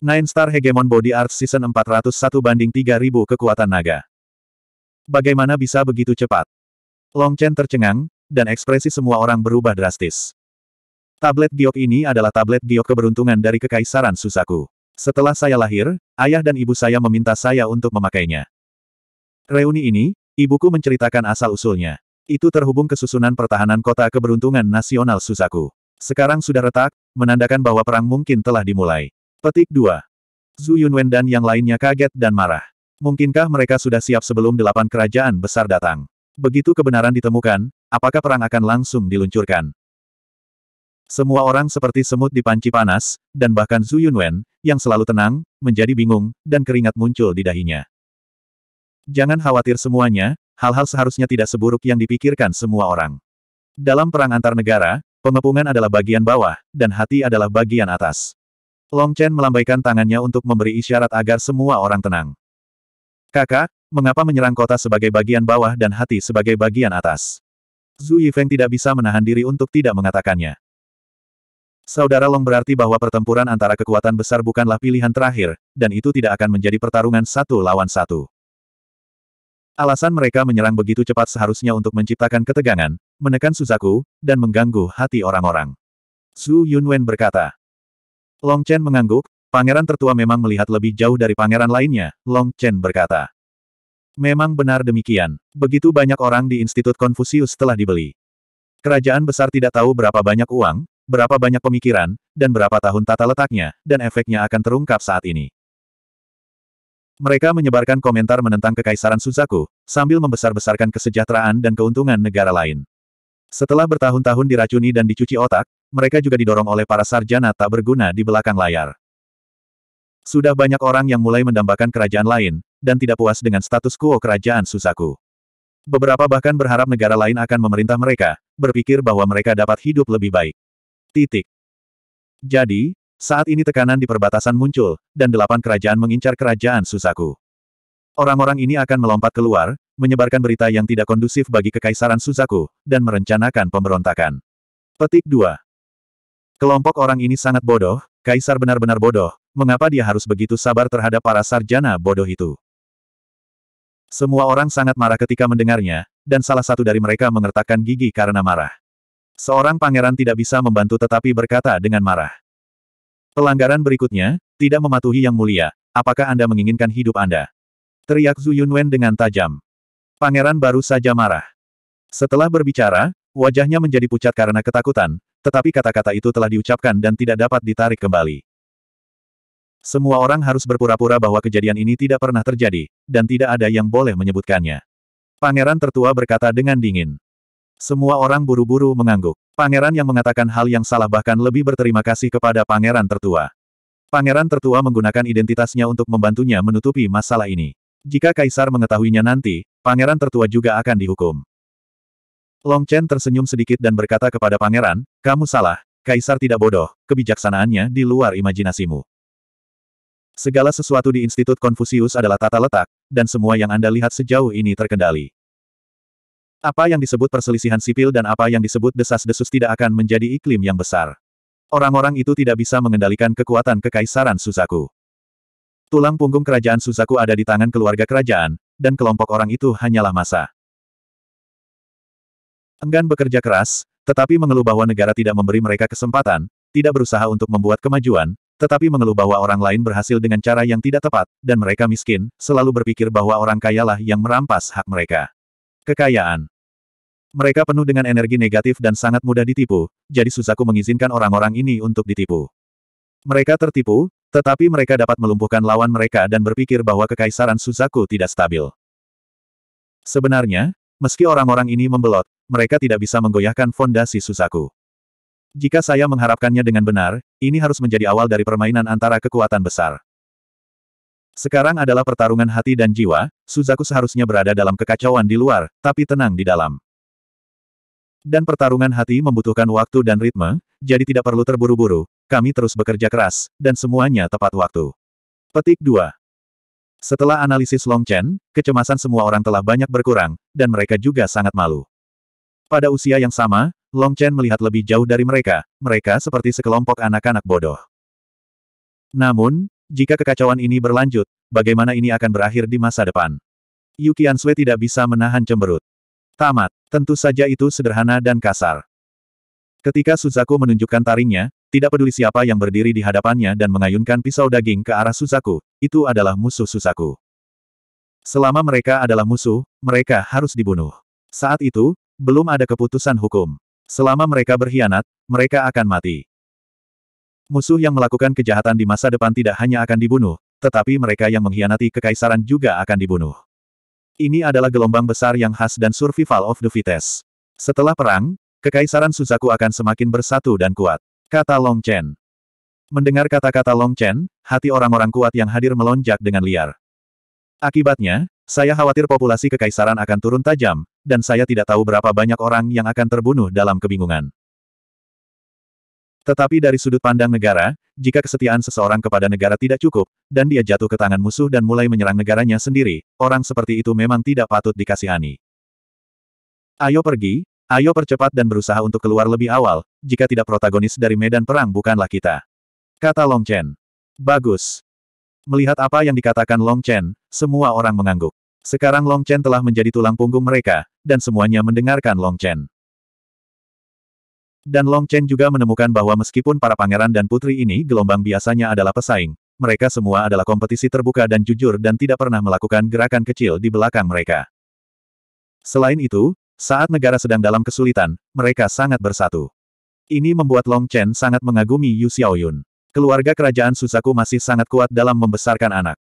Nine Star Hegemon Body Arts Season 401 banding 3000 kekuatan naga. Bagaimana bisa begitu cepat? Long Chen tercengang, dan ekspresi semua orang berubah drastis. Tablet giok ini adalah tablet giok keberuntungan dari Kekaisaran Susaku. Setelah saya lahir, ayah dan ibu saya meminta saya untuk memakainya. Reuni ini, ibuku menceritakan asal-usulnya. Itu terhubung ke susunan pertahanan kota keberuntungan nasional Susaku. Sekarang sudah retak, menandakan bahwa perang mungkin telah dimulai. Petik 2. Zhu Yunwen dan yang lainnya kaget dan marah. Mungkinkah mereka sudah siap sebelum delapan kerajaan besar datang? Begitu kebenaran ditemukan, apakah perang akan langsung diluncurkan? Semua orang seperti semut di panci panas, dan bahkan Zhu Yunwen, yang selalu tenang, menjadi bingung, dan keringat muncul di dahinya. Jangan khawatir semuanya, hal-hal seharusnya tidak seburuk yang dipikirkan semua orang. Dalam perang antar negara, pengepungan adalah bagian bawah, dan hati adalah bagian atas. Long Chen melambaikan tangannya untuk memberi isyarat agar semua orang tenang. Kakak, mengapa menyerang kota sebagai bagian bawah dan hati sebagai bagian atas? Zhu Yifeng tidak bisa menahan diri untuk tidak mengatakannya. Saudara Long berarti bahwa pertempuran antara kekuatan besar bukanlah pilihan terakhir, dan itu tidak akan menjadi pertarungan satu lawan satu. Alasan mereka menyerang begitu cepat seharusnya untuk menciptakan ketegangan, menekan Suzaku, dan mengganggu hati orang-orang. Su Yunwen berkata, Long Chen mengangguk, pangeran tertua memang melihat lebih jauh dari pangeran lainnya, Long Chen berkata. Memang benar demikian. Begitu banyak orang di Institut Konfusius telah dibeli. Kerajaan besar tidak tahu berapa banyak uang, berapa banyak pemikiran, dan berapa tahun tata letaknya, dan efeknya akan terungkap saat ini. Mereka menyebarkan komentar menentang kekaisaran Suzaku, sambil membesar-besarkan kesejahteraan dan keuntungan negara lain. Setelah bertahun-tahun diracuni dan dicuci otak, mereka juga didorong oleh para sarjana tak berguna di belakang layar. Sudah banyak orang yang mulai mendambakan kerajaan lain, dan tidak puas dengan status quo kerajaan Susaku. Beberapa bahkan berharap negara lain akan memerintah mereka, berpikir bahwa mereka dapat hidup lebih baik. Titik. Jadi, saat ini tekanan di perbatasan muncul, dan delapan kerajaan mengincar kerajaan Susaku. Orang-orang ini akan melompat keluar, menyebarkan berita yang tidak kondusif bagi Kekaisaran Suzaku, dan merencanakan pemberontakan. Petik 2. Kelompok orang ini sangat bodoh, Kaisar benar-benar bodoh, mengapa dia harus begitu sabar terhadap para sarjana bodoh itu? Semua orang sangat marah ketika mendengarnya, dan salah satu dari mereka mengertakkan gigi karena marah. Seorang pangeran tidak bisa membantu tetapi berkata dengan marah. Pelanggaran berikutnya, tidak mematuhi yang mulia, apakah Anda menginginkan hidup Anda? Teriak Zhu Yunwen dengan tajam. Pangeran baru saja marah. Setelah berbicara, wajahnya menjadi pucat karena ketakutan, tetapi kata-kata itu telah diucapkan dan tidak dapat ditarik kembali. Semua orang harus berpura-pura bahwa kejadian ini tidak pernah terjadi, dan tidak ada yang boleh menyebutkannya. Pangeran tertua berkata dengan dingin. Semua orang buru-buru mengangguk. Pangeran yang mengatakan hal yang salah bahkan lebih berterima kasih kepada pangeran tertua. Pangeran tertua menggunakan identitasnya untuk membantunya menutupi masalah ini. Jika kaisar mengetahuinya nanti, pangeran tertua juga akan dihukum. Long Chen tersenyum sedikit dan berkata kepada pangeran, kamu salah, kaisar tidak bodoh, kebijaksanaannya di luar imajinasimu. Segala sesuatu di Institut Konfusius adalah tata letak, dan semua yang Anda lihat sejauh ini terkendali. Apa yang disebut perselisihan sipil dan apa yang disebut desas-desus tidak akan menjadi iklim yang besar. Orang-orang itu tidak bisa mengendalikan kekuatan kekaisaran Suzaku. Tulang punggung kerajaan Suzaku ada di tangan keluarga kerajaan, dan kelompok orang itu hanyalah masa. Enggan bekerja keras, tetapi mengeluh bahwa negara tidak memberi mereka kesempatan, tidak berusaha untuk membuat kemajuan, tetapi mengeluh bahwa orang lain berhasil dengan cara yang tidak tepat, dan mereka miskin, selalu berpikir bahwa orang kayalah yang merampas hak mereka. Kekayaan mereka penuh dengan energi negatif dan sangat mudah ditipu, jadi susahku mengizinkan orang-orang ini untuk ditipu. Mereka tertipu, tetapi mereka dapat melumpuhkan lawan mereka dan berpikir bahwa kekaisaran Suzaku tidak stabil. Sebenarnya, meski orang-orang ini membelot, mereka tidak bisa menggoyahkan fondasi Suzaku. Jika saya mengharapkannya dengan benar, ini harus menjadi awal dari permainan antara kekuatan besar. Sekarang adalah pertarungan hati dan jiwa, Suzaku seharusnya berada dalam kekacauan di luar, tapi tenang di dalam. Dan pertarungan hati membutuhkan waktu dan ritme, jadi tidak perlu terburu-buru, kami terus bekerja keras, dan semuanya tepat waktu. Petik 2. Setelah analisis Long Chen, kecemasan semua orang telah banyak berkurang, dan mereka juga sangat malu. Pada usia yang sama, Long Chen melihat lebih jauh dari mereka, mereka seperti sekelompok anak-anak bodoh. Namun, jika kekacauan ini berlanjut, bagaimana ini akan berakhir di masa depan? Yuki Ansue tidak bisa menahan cemberut. Tamat, tentu saja itu sederhana dan kasar. Ketika Suzaku menunjukkan taringnya, tidak peduli siapa yang berdiri di hadapannya dan mengayunkan pisau daging ke arah Suzaku, itu adalah musuh Suzaku. Selama mereka adalah musuh, mereka harus dibunuh. Saat itu, belum ada keputusan hukum. Selama mereka berkhianat, mereka akan mati. Musuh yang melakukan kejahatan di masa depan tidak hanya akan dibunuh, tetapi mereka yang mengkhianati kekaisaran juga akan dibunuh. Ini adalah gelombang besar yang khas dan survival of the fittest. Setelah perang, kekaisaran Suzaku akan semakin bersatu dan kuat. Kata Long Chen. Mendengar kata-kata Long Chen, hati orang-orang kuat yang hadir melonjak dengan liar. Akibatnya, saya khawatir populasi kekaisaran akan turun tajam, dan saya tidak tahu berapa banyak orang yang akan terbunuh dalam kebingungan. Tetapi dari sudut pandang negara, jika kesetiaan seseorang kepada negara tidak cukup, dan dia jatuh ke tangan musuh dan mulai menyerang negaranya sendiri, orang seperti itu memang tidak patut dikasihani. Ayo pergi, Ayo percepat dan berusaha untuk keluar lebih awal, jika tidak protagonis dari medan perang bukanlah kita. Kata Long Chen. Bagus. Melihat apa yang dikatakan Long Chen, semua orang mengangguk. Sekarang Long Chen telah menjadi tulang punggung mereka, dan semuanya mendengarkan Long Chen. Dan Long Chen juga menemukan bahwa meskipun para pangeran dan putri ini gelombang biasanya adalah pesaing, mereka semua adalah kompetisi terbuka dan jujur dan tidak pernah melakukan gerakan kecil di belakang mereka. Selain itu, saat negara sedang dalam kesulitan, mereka sangat bersatu. Ini membuat Long Chen sangat mengagumi Yu Xiaoyun. Keluarga kerajaan Susaku masih sangat kuat dalam membesarkan anak.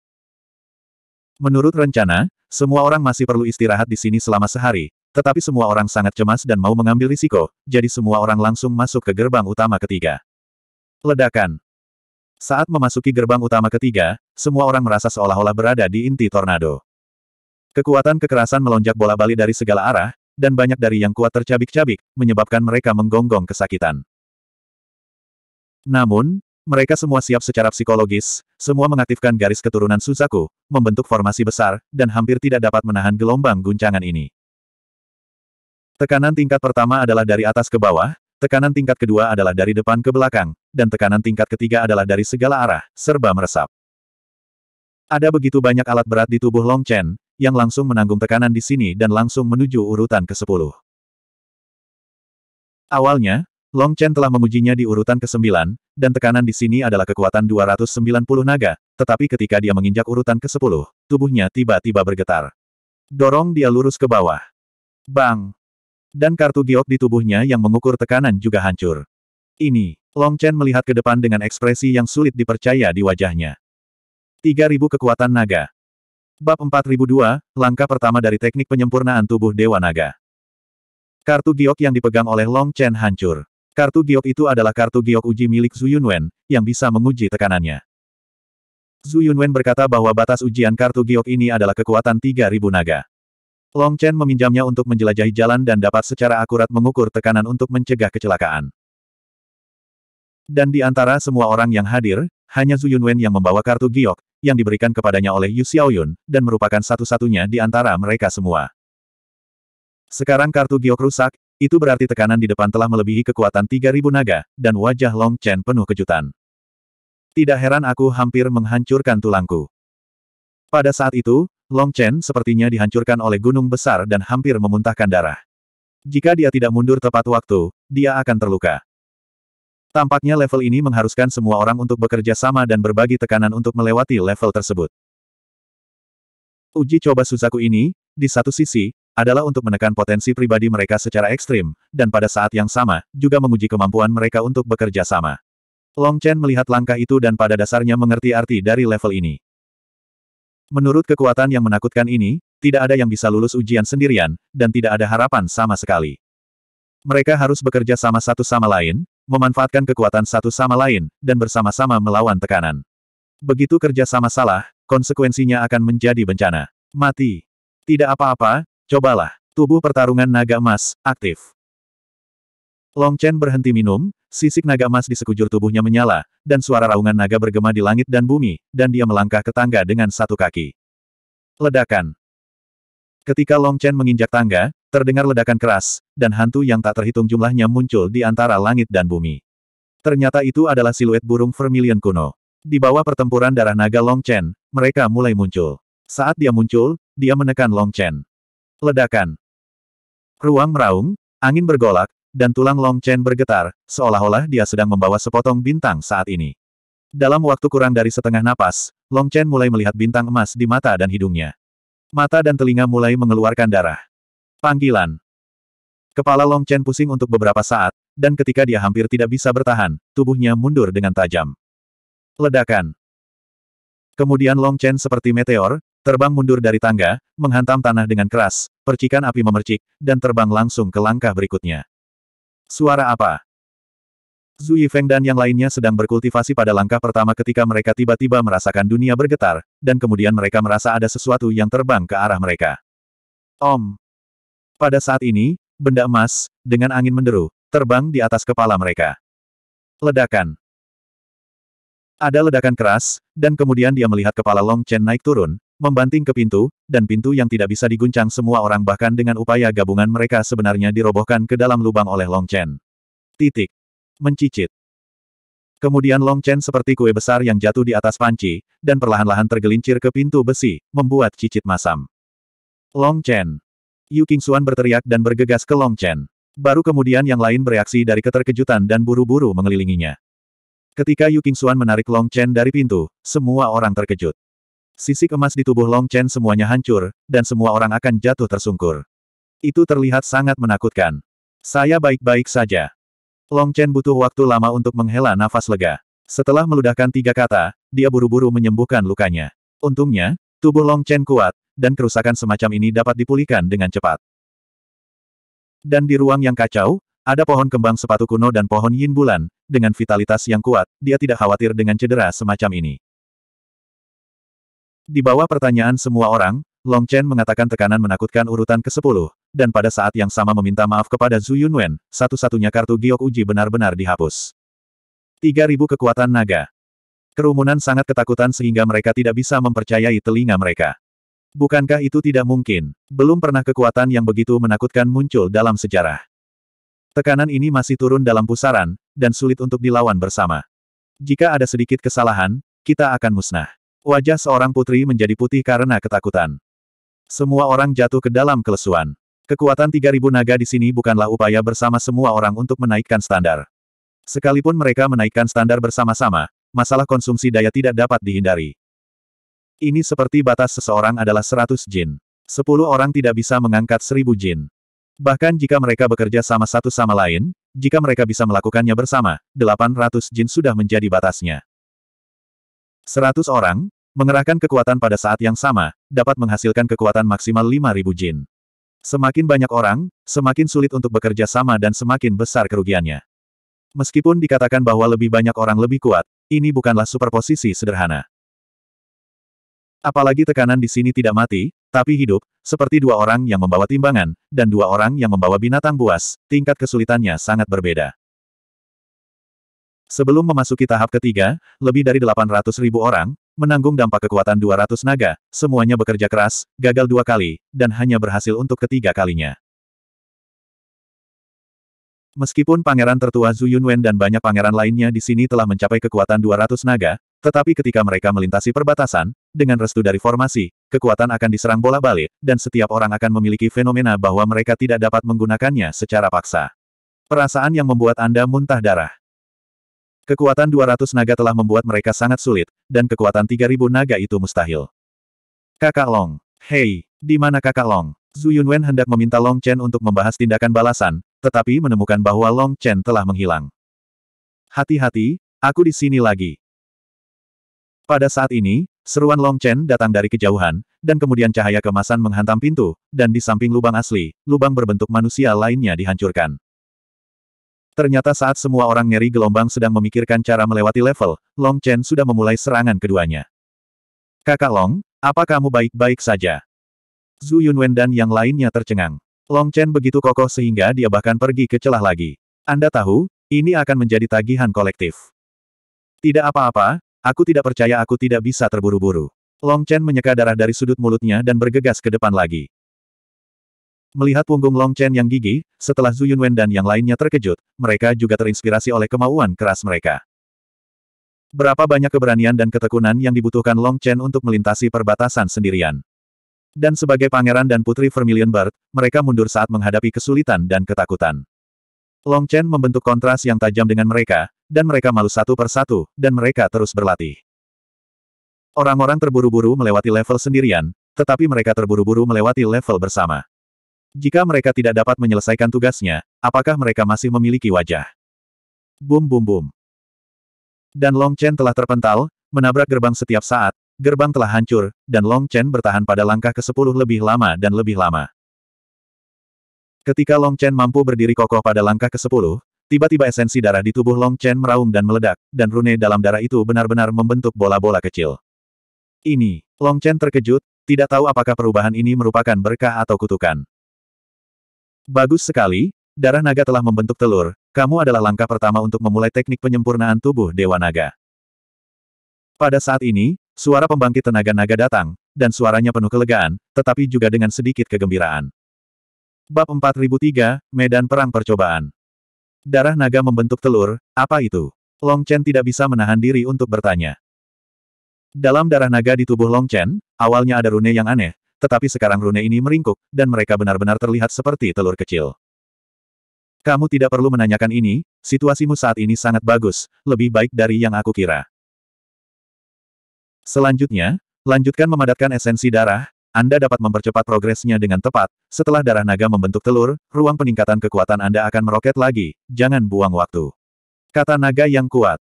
Menurut rencana, semua orang masih perlu istirahat di sini selama sehari, tetapi semua orang sangat cemas dan mau mengambil risiko, jadi semua orang langsung masuk ke gerbang utama ketiga. Ledakan. Saat memasuki gerbang utama ketiga, semua orang merasa seolah-olah berada di inti tornado. Kekuatan kekerasan melonjak bola balik dari segala arah, dan banyak dari yang kuat tercabik-cabik, menyebabkan mereka menggonggong kesakitan. Namun, mereka semua siap secara psikologis, semua mengaktifkan garis keturunan Suzaku, membentuk formasi besar, dan hampir tidak dapat menahan gelombang guncangan ini. Tekanan tingkat pertama adalah dari atas ke bawah, tekanan tingkat kedua adalah dari depan ke belakang, dan tekanan tingkat ketiga adalah dari segala arah, serba meresap. Ada begitu banyak alat berat di tubuh Long Chen, yang langsung menanggung tekanan di sini dan langsung menuju urutan ke-10. Awalnya, Long Chen telah memujinya di urutan ke-9, dan tekanan di sini adalah kekuatan 290 naga, tetapi ketika dia menginjak urutan ke-10, tubuhnya tiba-tiba bergetar. Dorong dia lurus ke bawah. Bang! Dan kartu giok di tubuhnya yang mengukur tekanan juga hancur. Ini, Long Chen melihat ke depan dengan ekspresi yang sulit dipercaya di wajahnya. 3000 kekuatan naga. Bab 4002, langkah pertama dari teknik penyempurnaan tubuh Dewa Naga. Kartu giok yang dipegang oleh Long Chen hancur. Kartu giok itu adalah kartu giok uji milik Zhu Yunwen, yang bisa menguji tekanannya. Zhu Yunwen berkata bahwa batas ujian kartu giok ini adalah kekuatan 3000 naga. Long Chen meminjamnya untuk menjelajahi jalan dan dapat secara akurat mengukur tekanan untuk mencegah kecelakaan. Dan di antara semua orang yang hadir, hanya Zhu Yunwen yang membawa kartu giok, yang diberikan kepadanya oleh Yu Xiaoyun, dan merupakan satu-satunya di antara mereka semua. Sekarang kartu giok rusak, itu berarti tekanan di depan telah melebihi kekuatan 3.000 naga, dan wajah Long Chen penuh kejutan. Tidak heran aku hampir menghancurkan tulangku. Pada saat itu, Long Chen sepertinya dihancurkan oleh gunung besar dan hampir memuntahkan darah. Jika dia tidak mundur tepat waktu, dia akan terluka. Tampaknya level ini mengharuskan semua orang untuk bekerja sama dan berbagi tekanan untuk melewati level tersebut. Uji coba Suzaku ini, di satu sisi, adalah untuk menekan potensi pribadi mereka secara ekstrim, dan pada saat yang sama, juga menguji kemampuan mereka untuk bekerja sama. Long Chen melihat langkah itu dan pada dasarnya mengerti arti dari level ini. Menurut kekuatan yang menakutkan ini, tidak ada yang bisa lulus ujian sendirian, dan tidak ada harapan sama sekali. Mereka harus bekerja sama satu sama lain, memanfaatkan kekuatan satu sama lain, dan bersama-sama melawan tekanan. Begitu kerja sama salah, konsekuensinya akan menjadi bencana. Mati. Tidak apa-apa, cobalah. Tubuh pertarungan naga emas, aktif. Long Chen berhenti minum, sisik naga emas di sekujur tubuhnya menyala, dan suara raungan naga bergema di langit dan bumi, dan dia melangkah ke tangga dengan satu kaki. Ledakan. Ketika Long Chen menginjak tangga, Terdengar ledakan keras, dan hantu yang tak terhitung jumlahnya muncul di antara langit dan bumi. Ternyata itu adalah siluet burung vermilion kuno. Di bawah pertempuran darah naga Long Chen, mereka mulai muncul. Saat dia muncul, dia menekan Long Chen. Ledakan. Ruang meraung, angin bergolak, dan tulang Long Chen bergetar, seolah-olah dia sedang membawa sepotong bintang saat ini. Dalam waktu kurang dari setengah napas, Long Chen mulai melihat bintang emas di mata dan hidungnya. Mata dan telinga mulai mengeluarkan darah. Panggilan. Kepala Long Chen pusing untuk beberapa saat, dan ketika dia hampir tidak bisa bertahan, tubuhnya mundur dengan tajam. Ledakan. Kemudian Long Chen seperti meteor, terbang mundur dari tangga, menghantam tanah dengan keras, percikan api memercik, dan terbang langsung ke langkah berikutnya. Suara apa? Zui Feng dan yang lainnya sedang berkultivasi pada langkah pertama ketika mereka tiba-tiba merasakan dunia bergetar, dan kemudian mereka merasa ada sesuatu yang terbang ke arah mereka. Om! Pada saat ini, benda emas, dengan angin menderu, terbang di atas kepala mereka. Ledakan. Ada ledakan keras, dan kemudian dia melihat kepala Long Chen naik turun, membanting ke pintu, dan pintu yang tidak bisa diguncang semua orang bahkan dengan upaya gabungan mereka sebenarnya dirobohkan ke dalam lubang oleh Long Chen. Titik. Mencicit. Kemudian Long Chen seperti kue besar yang jatuh di atas panci, dan perlahan-lahan tergelincir ke pintu besi, membuat cicit masam. Long Chen. Yu Qingxuan berteriak dan bergegas ke Long Chen. Baru kemudian yang lain bereaksi dari keterkejutan dan buru-buru mengelilinginya. Ketika Yu Qingxuan menarik Long Chen dari pintu, semua orang terkejut. Sisik emas di tubuh Long Chen semuanya hancur, dan semua orang akan jatuh tersungkur. Itu terlihat sangat menakutkan. Saya baik-baik saja. Long Chen butuh waktu lama untuk menghela nafas lega. Setelah meludahkan tiga kata, dia buru-buru menyembuhkan lukanya. Untungnya, Tubuh Long Chen kuat, dan kerusakan semacam ini dapat dipulihkan dengan cepat. Dan di ruang yang kacau, ada pohon kembang sepatu kuno dan pohon yin bulan, dengan vitalitas yang kuat, dia tidak khawatir dengan cedera semacam ini. Di bawah pertanyaan semua orang, Long Chen mengatakan tekanan menakutkan urutan ke-10, dan pada saat yang sama meminta maaf kepada Zhu Yunwen, satu-satunya kartu giok uji benar-benar dihapus. 3000 kekuatan naga. Kerumunan sangat ketakutan sehingga mereka tidak bisa mempercayai telinga mereka. Bukankah itu tidak mungkin? Belum pernah kekuatan yang begitu menakutkan muncul dalam sejarah. Tekanan ini masih turun dalam pusaran, dan sulit untuk dilawan bersama. Jika ada sedikit kesalahan, kita akan musnah. Wajah seorang putri menjadi putih karena ketakutan. Semua orang jatuh ke dalam kelesuan. Kekuatan 3000 naga di sini bukanlah upaya bersama semua orang untuk menaikkan standar. Sekalipun mereka menaikkan standar bersama-sama, masalah konsumsi daya tidak dapat dihindari. Ini seperti batas seseorang adalah 100 jin. 10 orang tidak bisa mengangkat 1000 jin. Bahkan jika mereka bekerja sama satu sama lain, jika mereka bisa melakukannya bersama, 800 jin sudah menjadi batasnya. 100 orang, mengerahkan kekuatan pada saat yang sama, dapat menghasilkan kekuatan maksimal 5000 jin. Semakin banyak orang, semakin sulit untuk bekerja sama dan semakin besar kerugiannya. Meskipun dikatakan bahwa lebih banyak orang lebih kuat, ini bukanlah superposisi sederhana. Apalagi tekanan di sini tidak mati, tapi hidup, seperti dua orang yang membawa timbangan, dan dua orang yang membawa binatang buas, tingkat kesulitannya sangat berbeda. Sebelum memasuki tahap ketiga, lebih dari 800 ribu orang, menanggung dampak kekuatan 200 naga, semuanya bekerja keras, gagal dua kali, dan hanya berhasil untuk ketiga kalinya. Meskipun pangeran tertua Zhu Yunwen dan banyak pangeran lainnya di sini telah mencapai kekuatan 200 naga, tetapi ketika mereka melintasi perbatasan, dengan restu dari formasi, kekuatan akan diserang bola balik, dan setiap orang akan memiliki fenomena bahwa mereka tidak dapat menggunakannya secara paksa. Perasaan yang membuat Anda muntah darah. Kekuatan 200 naga telah membuat mereka sangat sulit, dan kekuatan 3000 naga itu mustahil. Kakak Long. Hei, di mana Kakak Long? Zhu Yunwen hendak meminta Long Chen untuk membahas tindakan balasan, tetapi menemukan bahwa Long Chen telah menghilang. Hati-hati, aku di sini lagi. Pada saat ini, seruan Long Chen datang dari kejauhan, dan kemudian cahaya kemasan menghantam pintu, dan di samping lubang asli, lubang berbentuk manusia lainnya dihancurkan. Ternyata saat semua orang ngeri gelombang sedang memikirkan cara melewati level, Long Chen sudah memulai serangan keduanya. Kakak Long, apa kamu baik-baik saja? Zhu Yunwen dan yang lainnya tercengang. Long Chen begitu kokoh sehingga dia bahkan pergi ke celah lagi. Anda tahu, ini akan menjadi tagihan kolektif. Tidak apa-apa, aku tidak percaya aku tidak bisa terburu-buru. Long Chen menyeka darah dari sudut mulutnya dan bergegas ke depan lagi. Melihat punggung Long Chen yang gigih, setelah Zhu Yunwen dan yang lainnya terkejut, mereka juga terinspirasi oleh kemauan keras mereka. Berapa banyak keberanian dan ketekunan yang dibutuhkan Long Chen untuk melintasi perbatasan sendirian. Dan sebagai pangeran dan putri Vermilion Bird, mereka mundur saat menghadapi kesulitan dan ketakutan. Long Chen membentuk kontras yang tajam dengan mereka, dan mereka malu satu persatu, dan mereka terus berlatih. Orang-orang terburu-buru melewati level sendirian, tetapi mereka terburu-buru melewati level bersama. Jika mereka tidak dapat menyelesaikan tugasnya, apakah mereka masih memiliki wajah? Bum bum bum. Dan Long Chen telah terpental, menabrak gerbang setiap saat, Gerbang telah hancur, dan Long Chen bertahan pada langkah ke-10 lebih lama dan lebih lama. Ketika Long Chen mampu berdiri kokoh pada langkah ke-10, tiba-tiba esensi darah di tubuh Long Chen meraung dan meledak, dan rune dalam darah itu benar-benar membentuk bola-bola kecil. Ini, Long Chen terkejut, tidak tahu apakah perubahan ini merupakan berkah atau kutukan. Bagus sekali, darah naga telah membentuk telur, kamu adalah langkah pertama untuk memulai teknik penyempurnaan tubuh Dewa Naga. Pada saat ini, Suara pembangkit tenaga naga datang, dan suaranya penuh kelegaan, tetapi juga dengan sedikit kegembiraan. Bab 4003, Medan Perang Percobaan Darah naga membentuk telur, apa itu? Long Chen tidak bisa menahan diri untuk bertanya. Dalam darah naga di tubuh Long Chen, awalnya ada rune yang aneh, tetapi sekarang rune ini meringkuk, dan mereka benar-benar terlihat seperti telur kecil. Kamu tidak perlu menanyakan ini, situasimu saat ini sangat bagus, lebih baik dari yang aku kira. Selanjutnya, lanjutkan memadatkan esensi darah, Anda dapat mempercepat progresnya dengan tepat. Setelah darah naga membentuk telur, ruang peningkatan kekuatan Anda akan meroket lagi, jangan buang waktu. Kata naga yang kuat.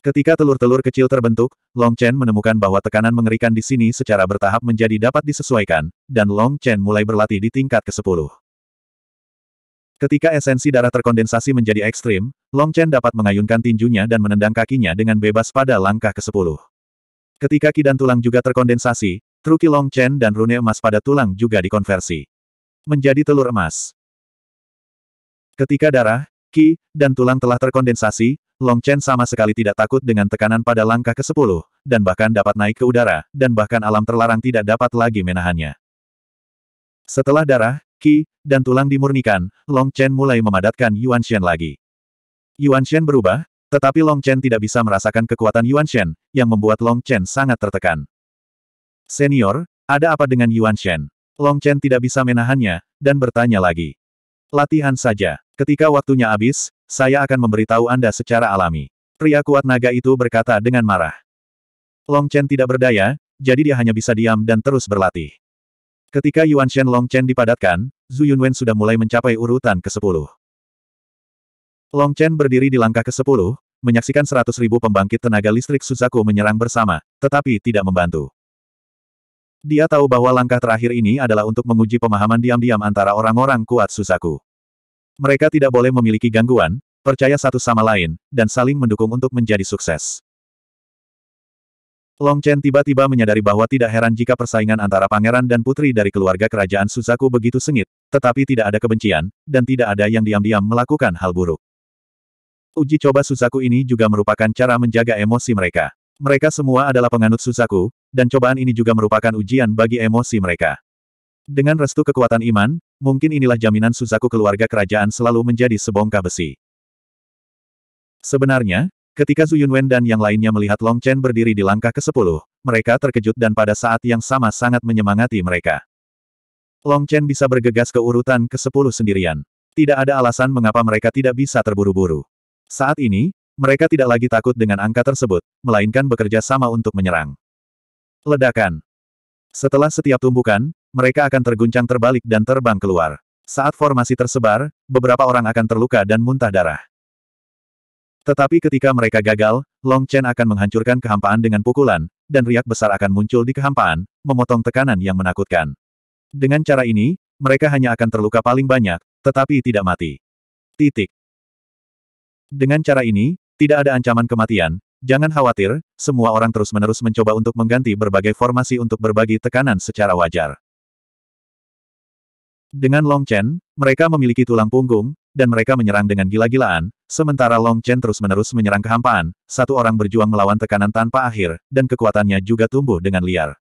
Ketika telur-telur kecil terbentuk, Long Chen menemukan bahwa tekanan mengerikan di sini secara bertahap menjadi dapat disesuaikan, dan Long Chen mulai berlatih di tingkat ke-10. Ketika esensi darah terkondensasi menjadi ekstrim, Long Chen dapat mengayunkan tinjunya dan menendang kakinya dengan bebas pada langkah ke-10. Ketika ki dan tulang juga terkondensasi, truki long chen dan rune emas pada tulang juga dikonversi. Menjadi telur emas. Ketika darah, ki, dan tulang telah terkondensasi, Long Chen sama sekali tidak takut dengan tekanan pada langkah ke-10, dan bahkan dapat naik ke udara, dan bahkan alam terlarang tidak dapat lagi menahannya. Setelah darah, ki, dan tulang dimurnikan, Long Chen mulai memadatkan Yuan Shen lagi. Yuan Shen berubah, tetapi Long Chen tidak bisa merasakan kekuatan Yuan Shen, yang membuat Long Chen sangat tertekan. Senior, ada apa dengan Yuan Shen? Long Chen tidak bisa menahannya, dan bertanya lagi. Latihan saja. Ketika waktunya habis, saya akan memberitahu Anda secara alami. Pria kuat naga itu berkata dengan marah. Long Chen tidak berdaya, jadi dia hanya bisa diam dan terus berlatih. Ketika Yuan Shen Long Chen dipadatkan, Zhu Yunwen sudah mulai mencapai urutan ke-10. Long Chen berdiri di langkah ke-10, menyaksikan seratus ribu pembangkit tenaga listrik Suzaku menyerang bersama, tetapi tidak membantu. Dia tahu bahwa langkah terakhir ini adalah untuk menguji pemahaman diam-diam antara orang-orang kuat Suzaku. Mereka tidak boleh memiliki gangguan, percaya satu sama lain, dan saling mendukung untuk menjadi sukses. Long Chen tiba-tiba menyadari bahwa tidak heran jika persaingan antara pangeran dan putri dari keluarga kerajaan Suzaku begitu sengit, tetapi tidak ada kebencian, dan tidak ada yang diam-diam melakukan hal buruk. Uji coba Suzaku ini juga merupakan cara menjaga emosi mereka. Mereka semua adalah penganut Suzaku, dan cobaan ini juga merupakan ujian bagi emosi mereka. Dengan restu kekuatan iman, mungkin inilah jaminan Suzaku keluarga kerajaan selalu menjadi sebongkah besi. Sebenarnya, ketika Zhu Yunwen dan yang lainnya melihat Long Chen berdiri di langkah ke-10, mereka terkejut dan pada saat yang sama sangat menyemangati mereka. Long Chen bisa bergegas ke urutan ke-10 sendirian. Tidak ada alasan mengapa mereka tidak bisa terburu-buru. Saat ini, mereka tidak lagi takut dengan angka tersebut, melainkan bekerja sama untuk menyerang. Ledakan. Setelah setiap tumbukan, mereka akan terguncang terbalik dan terbang keluar. Saat formasi tersebar, beberapa orang akan terluka dan muntah darah. Tetapi ketika mereka gagal, Long Chen akan menghancurkan kehampaan dengan pukulan, dan riak besar akan muncul di kehampaan, memotong tekanan yang menakutkan. Dengan cara ini, mereka hanya akan terluka paling banyak, tetapi tidak mati. Titik. Dengan cara ini, tidak ada ancaman kematian, jangan khawatir, semua orang terus-menerus mencoba untuk mengganti berbagai formasi untuk berbagi tekanan secara wajar. Dengan Long Chen, mereka memiliki tulang punggung, dan mereka menyerang dengan gila-gilaan, sementara Long Chen terus-menerus menyerang kehampaan, satu orang berjuang melawan tekanan tanpa akhir, dan kekuatannya juga tumbuh dengan liar.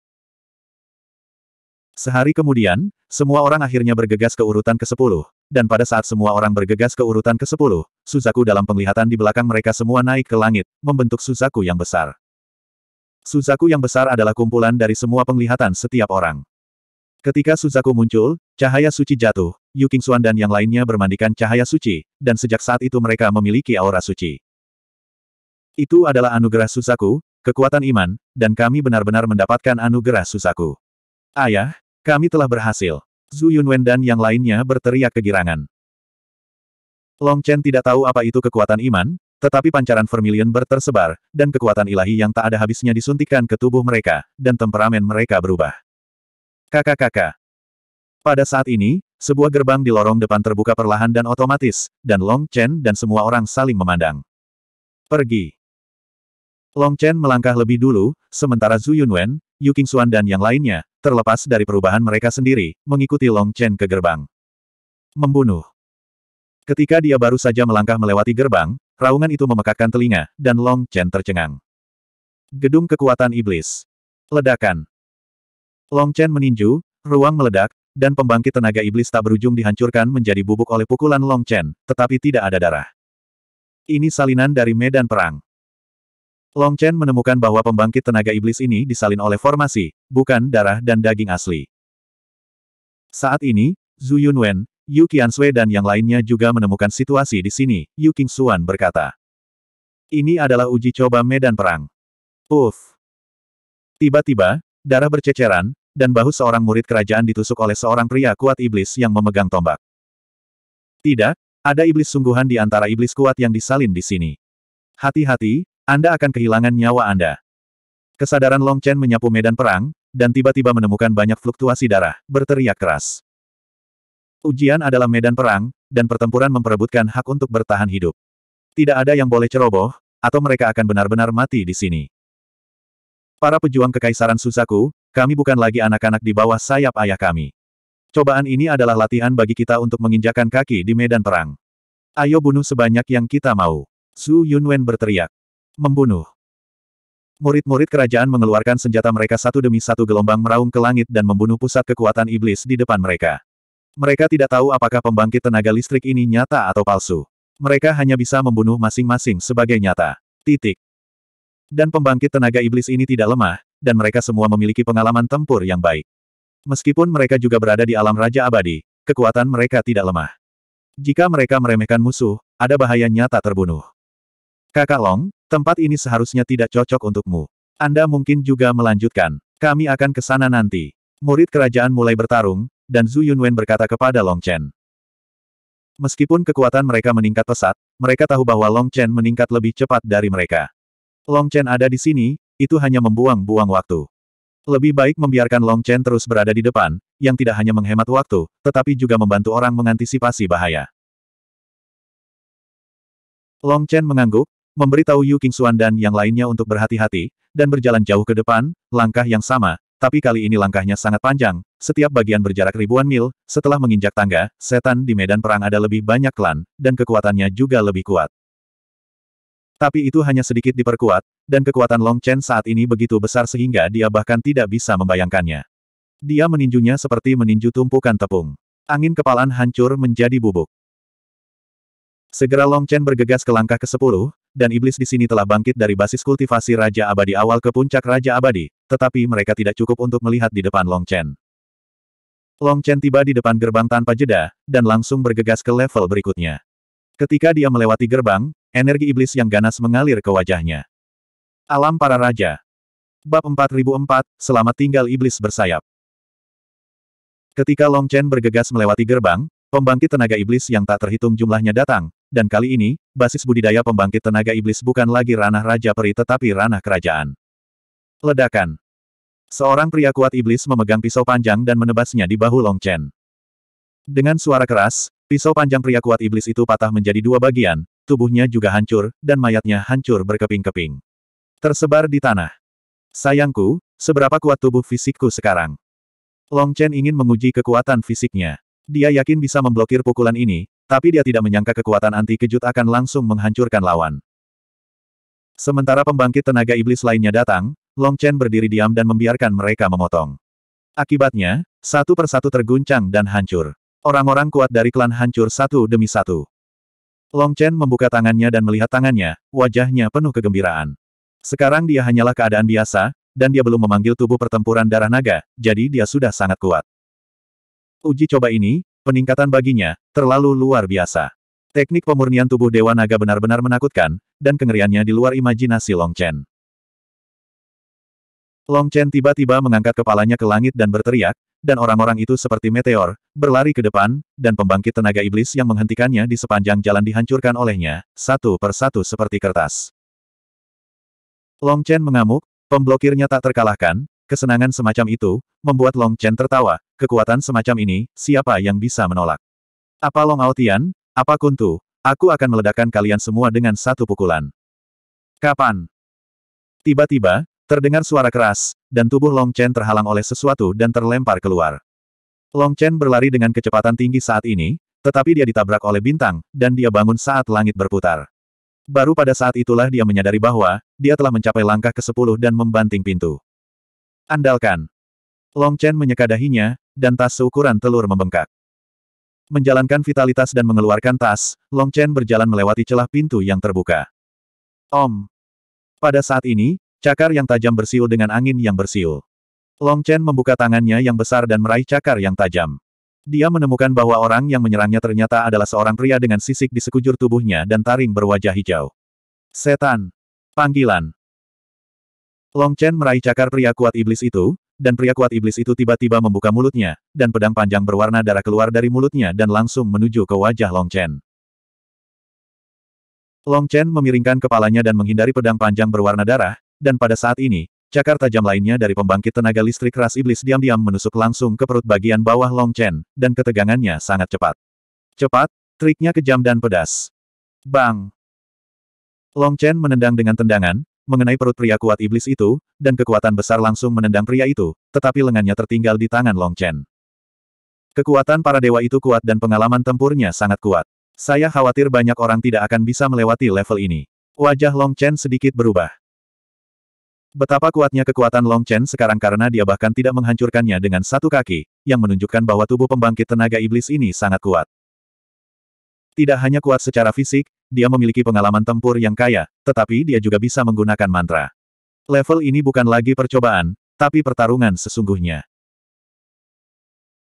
Sehari kemudian, semua orang akhirnya bergegas ke urutan ke-10, dan pada saat semua orang bergegas ke urutan ke-10, Suzaku dalam penglihatan di belakang mereka semua naik ke langit, membentuk Suzaku yang besar. Suzaku yang besar adalah kumpulan dari semua penglihatan setiap orang. Ketika Suzaku muncul, cahaya suci jatuh, Yu Qingxuan dan yang lainnya bermandikan cahaya suci, dan sejak saat itu mereka memiliki aura suci. Itu adalah anugerah Suzaku, kekuatan iman, dan kami benar-benar mendapatkan anugerah Suzaku. Ayah, kami telah berhasil. Zhu Yunwen dan yang lainnya berteriak kegirangan. Long Chen tidak tahu apa itu kekuatan iman, tetapi pancaran vermilion bertersebar, dan kekuatan ilahi yang tak ada habisnya disuntikan ke tubuh mereka, dan temperamen mereka berubah. Kakak-kakak. Pada saat ini, sebuah gerbang di lorong depan terbuka perlahan dan otomatis, dan Long Chen dan semua orang saling memandang. Pergi. Long Chen melangkah lebih dulu, sementara Zhu Yunwen, Yu King dan yang lainnya, terlepas dari perubahan mereka sendiri, mengikuti Long Chen ke gerbang. Membunuh. Ketika dia baru saja melangkah melewati gerbang, raungan itu memekakkan telinga, dan Long Chen tercengang. Gedung kekuatan iblis. Ledakan. Long Chen meninju, ruang meledak, dan pembangkit tenaga iblis tak berujung dihancurkan menjadi bubuk oleh pukulan Long Chen, tetapi tidak ada darah. Ini salinan dari medan perang. Long Chen menemukan bahwa pembangkit tenaga iblis ini disalin oleh formasi, bukan darah dan daging asli. Saat ini, Zhu Yunwen, Yu Qianshui dan yang lainnya juga menemukan situasi di sini, Yu Qingxuan berkata. Ini adalah uji coba medan perang. Uff. Tiba-tiba, darah berceceran, dan bahu seorang murid kerajaan ditusuk oleh seorang pria kuat iblis yang memegang tombak. Tidak, ada iblis sungguhan di antara iblis kuat yang disalin di sini. Hati-hati, anda akan kehilangan nyawa Anda. Kesadaran Long Chen menyapu medan perang, dan tiba-tiba menemukan banyak fluktuasi darah, berteriak keras. Ujian adalah medan perang, dan pertempuran memperebutkan hak untuk bertahan hidup. Tidak ada yang boleh ceroboh, atau mereka akan benar-benar mati di sini. Para pejuang kekaisaran Susaku, kami bukan lagi anak-anak di bawah sayap ayah kami. Cobaan ini adalah latihan bagi kita untuk menginjakan kaki di medan perang. Ayo bunuh sebanyak yang kita mau. Su Yunwen berteriak. Membunuh. Murid-murid kerajaan mengeluarkan senjata mereka satu demi satu gelombang meraung ke langit dan membunuh pusat kekuatan iblis di depan mereka. Mereka tidak tahu apakah pembangkit tenaga listrik ini nyata atau palsu. Mereka hanya bisa membunuh masing-masing sebagai nyata. Titik. Dan pembangkit tenaga iblis ini tidak lemah, dan mereka semua memiliki pengalaman tempur yang baik. Meskipun mereka juga berada di alam Raja Abadi, kekuatan mereka tidak lemah. Jika mereka meremehkan musuh, ada bahaya nyata terbunuh. Kakak Long, Tempat ini seharusnya tidak cocok untukmu. Anda mungkin juga melanjutkan. Kami akan ke sana nanti. Murid kerajaan mulai bertarung, dan Zhu Yunwen berkata kepada Long Chen. Meskipun kekuatan mereka meningkat pesat, mereka tahu bahwa Long Chen meningkat lebih cepat dari mereka. Long Chen ada di sini, itu hanya membuang-buang waktu. Lebih baik membiarkan Long Chen terus berada di depan, yang tidak hanya menghemat waktu, tetapi juga membantu orang mengantisipasi bahaya. Long Chen mengangguk, memberitahu Yu Xuan dan yang lainnya untuk berhati-hati, dan berjalan jauh ke depan, langkah yang sama, tapi kali ini langkahnya sangat panjang, setiap bagian berjarak ribuan mil, setelah menginjak tangga, setan di medan perang ada lebih banyak klan, dan kekuatannya juga lebih kuat. Tapi itu hanya sedikit diperkuat, dan kekuatan Long Chen saat ini begitu besar sehingga dia bahkan tidak bisa membayangkannya. Dia meninjunya seperti meninju tumpukan tepung. Angin kepalan hancur menjadi bubuk. Segera Long Chen bergegas ke langkah ke-10, dan iblis di sini telah bangkit dari basis kultivasi Raja Abadi awal ke puncak Raja Abadi, tetapi mereka tidak cukup untuk melihat di depan Long Chen. Long Chen tiba di depan gerbang tanpa jeda, dan langsung bergegas ke level berikutnya. Ketika dia melewati gerbang, energi iblis yang ganas mengalir ke wajahnya. Alam para Raja Bab 4004, Selamat Tinggal Iblis Bersayap Ketika Long Chen bergegas melewati gerbang, Pembangkit tenaga iblis yang tak terhitung jumlahnya datang, dan kali ini, basis budidaya pembangkit tenaga iblis bukan lagi ranah Raja Peri tetapi ranah kerajaan. Ledakan. Seorang pria kuat iblis memegang pisau panjang dan menebasnya di bahu Long Chen. Dengan suara keras, pisau panjang pria kuat iblis itu patah menjadi dua bagian, tubuhnya juga hancur, dan mayatnya hancur berkeping-keping. Tersebar di tanah. Sayangku, seberapa kuat tubuh fisikku sekarang? Long Chen ingin menguji kekuatan fisiknya. Dia yakin bisa memblokir pukulan ini, tapi dia tidak menyangka kekuatan anti kejut akan langsung menghancurkan lawan. Sementara pembangkit tenaga iblis lainnya datang, Long Chen berdiri diam dan membiarkan mereka memotong. Akibatnya, satu persatu terguncang dan hancur. Orang-orang kuat dari klan hancur satu demi satu. Long Chen membuka tangannya dan melihat tangannya, wajahnya penuh kegembiraan. Sekarang dia hanyalah keadaan biasa, dan dia belum memanggil tubuh pertempuran darah naga, jadi dia sudah sangat kuat uji coba ini, peningkatan baginya, terlalu luar biasa. Teknik pemurnian tubuh Dewa Naga benar-benar menakutkan, dan kengeriannya di luar imajinasi Long Chen. Long Chen tiba-tiba mengangkat kepalanya ke langit dan berteriak, dan orang-orang itu seperti meteor, berlari ke depan, dan pembangkit tenaga iblis yang menghentikannya di sepanjang jalan dihancurkan olehnya, satu per satu seperti kertas. Long Chen mengamuk, pemblokirnya tak terkalahkan, kesenangan semacam itu, membuat Long Chen tertawa, Kekuatan semacam ini, siapa yang bisa menolak? Apa Long Aotian? Apa Kuntu? Aku akan meledakkan kalian semua dengan satu pukulan. Kapan? Tiba-tiba, terdengar suara keras, dan tubuh Long Chen terhalang oleh sesuatu dan terlempar keluar. Long Chen berlari dengan kecepatan tinggi saat ini, tetapi dia ditabrak oleh bintang, dan dia bangun saat langit berputar. Baru pada saat itulah dia menyadari bahwa, dia telah mencapai langkah ke-10 dan membanting pintu. Andalkan. Long Chen menyeka dahinya, dan tas seukuran telur membengkak. Menjalankan vitalitas dan mengeluarkan tas, Long Chen berjalan melewati celah pintu yang terbuka. Om. Pada saat ini, cakar yang tajam bersiul dengan angin yang bersiul. Long Chen membuka tangannya yang besar dan meraih cakar yang tajam. Dia menemukan bahwa orang yang menyerangnya ternyata adalah seorang pria dengan sisik di sekujur tubuhnya dan taring berwajah hijau. Setan. Panggilan. Long Chen meraih cakar pria kuat iblis itu, dan pria kuat iblis itu tiba-tiba membuka mulutnya, dan pedang panjang berwarna darah keluar dari mulutnya dan langsung menuju ke wajah Long Chen. Long Chen memiringkan kepalanya dan menghindari pedang panjang berwarna darah, dan pada saat ini, cakar tajam lainnya dari pembangkit tenaga listrik ras iblis diam-diam menusuk langsung ke perut bagian bawah Long Chen, dan ketegangannya sangat cepat. Cepat, triknya kejam dan pedas. Bang! Long Chen menendang dengan tendangan, mengenai perut pria kuat iblis itu, dan kekuatan besar langsung menendang pria itu, tetapi lengannya tertinggal di tangan Long Chen. Kekuatan para dewa itu kuat dan pengalaman tempurnya sangat kuat. Saya khawatir banyak orang tidak akan bisa melewati level ini. Wajah Long Chen sedikit berubah. Betapa kuatnya kekuatan Long Chen sekarang karena dia bahkan tidak menghancurkannya dengan satu kaki, yang menunjukkan bahwa tubuh pembangkit tenaga iblis ini sangat kuat. Tidak hanya kuat secara fisik, dia memiliki pengalaman tempur yang kaya, tetapi dia juga bisa menggunakan mantra. Level ini bukan lagi percobaan, tapi pertarungan sesungguhnya.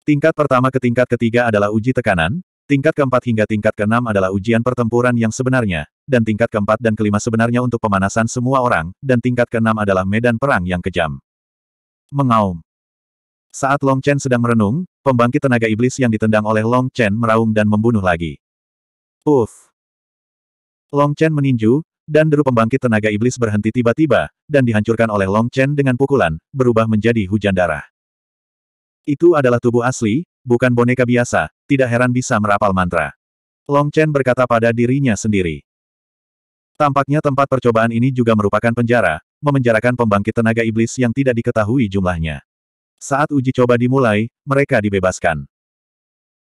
Tingkat pertama ke tingkat ketiga adalah uji tekanan, tingkat keempat hingga tingkat keenam adalah ujian pertempuran yang sebenarnya, dan tingkat keempat dan kelima sebenarnya untuk pemanasan semua orang, dan tingkat keenam adalah medan perang yang kejam. Mengaum. Saat Long Chen sedang merenung, pembangkit tenaga iblis yang ditendang oleh Long Chen meraung dan membunuh lagi. Puff. Long Chen meninju, dan deru pembangkit tenaga iblis berhenti tiba-tiba, dan dihancurkan oleh Long Chen dengan pukulan, berubah menjadi hujan darah. Itu adalah tubuh asli, bukan boneka biasa, tidak heran bisa merapal mantra. Long Chen berkata pada dirinya sendiri. Tampaknya tempat percobaan ini juga merupakan penjara, memenjarakan pembangkit tenaga iblis yang tidak diketahui jumlahnya. Saat uji coba dimulai, mereka dibebaskan.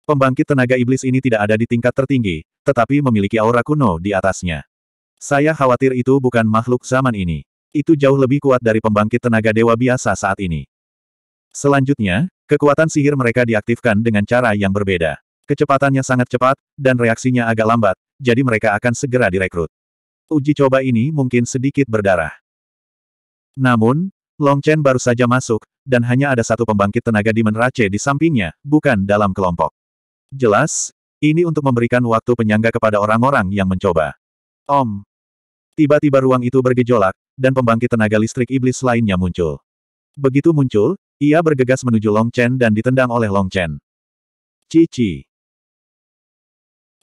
Pembangkit tenaga iblis ini tidak ada di tingkat tertinggi, tetapi memiliki aura kuno di atasnya. Saya khawatir itu bukan makhluk zaman ini. Itu jauh lebih kuat dari pembangkit tenaga dewa biasa saat ini. Selanjutnya, kekuatan sihir mereka diaktifkan dengan cara yang berbeda. Kecepatannya sangat cepat, dan reaksinya agak lambat, jadi mereka akan segera direkrut. Uji coba ini mungkin sedikit berdarah. Namun, Long Chen baru saja masuk, dan hanya ada satu pembangkit tenaga di Menrace di sampingnya, bukan dalam kelompok. Jelas, ini untuk memberikan waktu penyangga kepada orang-orang yang mencoba. Om. Tiba-tiba ruang itu bergejolak, dan pembangkit tenaga listrik iblis lainnya muncul. Begitu muncul, ia bergegas menuju Long Chen dan ditendang oleh Long Chen. Cici.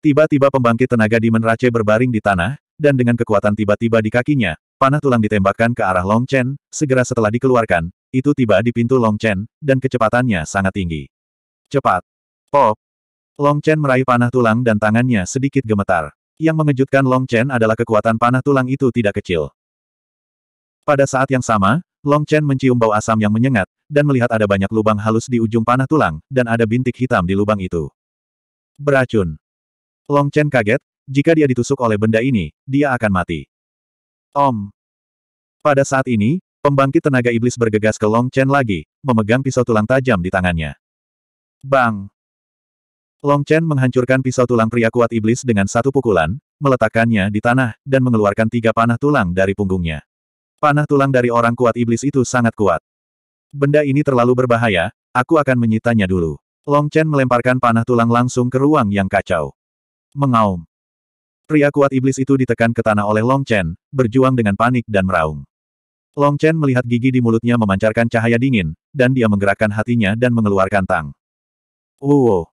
Tiba-tiba pembangkit tenaga di menrace berbaring di tanah, dan dengan kekuatan tiba-tiba di kakinya, panah tulang ditembakkan ke arah Long Chen, segera setelah dikeluarkan, itu tiba di pintu Long Chen, dan kecepatannya sangat tinggi. Cepat. Pop. Long Chen meraih panah tulang dan tangannya sedikit gemetar. Yang mengejutkan Long Chen adalah kekuatan panah tulang itu tidak kecil. Pada saat yang sama, Long Chen mencium bau asam yang menyengat, dan melihat ada banyak lubang halus di ujung panah tulang, dan ada bintik hitam di lubang itu. Beracun. Long Chen kaget, jika dia ditusuk oleh benda ini, dia akan mati. Om. Pada saat ini, pembangkit tenaga iblis bergegas ke Long Chen lagi, memegang pisau tulang tajam di tangannya. Bang! Long Chen menghancurkan pisau tulang pria kuat iblis dengan satu pukulan, meletakkannya di tanah, dan mengeluarkan tiga panah tulang dari punggungnya. Panah tulang dari orang kuat iblis itu sangat kuat. Benda ini terlalu berbahaya, aku akan menyitanya dulu. Long Chen melemparkan panah tulang langsung ke ruang yang kacau. Mengaum. Pria kuat iblis itu ditekan ke tanah oleh Long Chen, berjuang dengan panik dan meraung. Long Chen melihat gigi di mulutnya memancarkan cahaya dingin, dan dia menggerakkan hatinya dan mengeluarkan tang. Wow!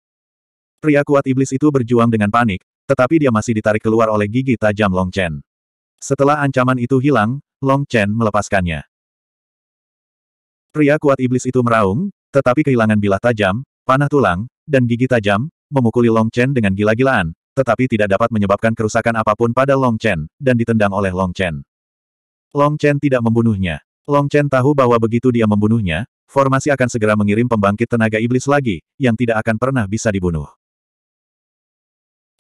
Pria kuat iblis itu berjuang dengan panik, tetapi dia masih ditarik keluar oleh gigi tajam Long Chen. Setelah ancaman itu hilang, Long Chen melepaskannya. Pria kuat iblis itu meraung, tetapi kehilangan bilah tajam, panah tulang, dan gigi tajam, memukuli Long Chen dengan gila-gilaan, tetapi tidak dapat menyebabkan kerusakan apapun pada Long Chen, dan ditendang oleh Long Chen. Long Chen tidak membunuhnya. Long Chen tahu bahwa begitu dia membunuhnya, formasi akan segera mengirim pembangkit tenaga iblis lagi, yang tidak akan pernah bisa dibunuh.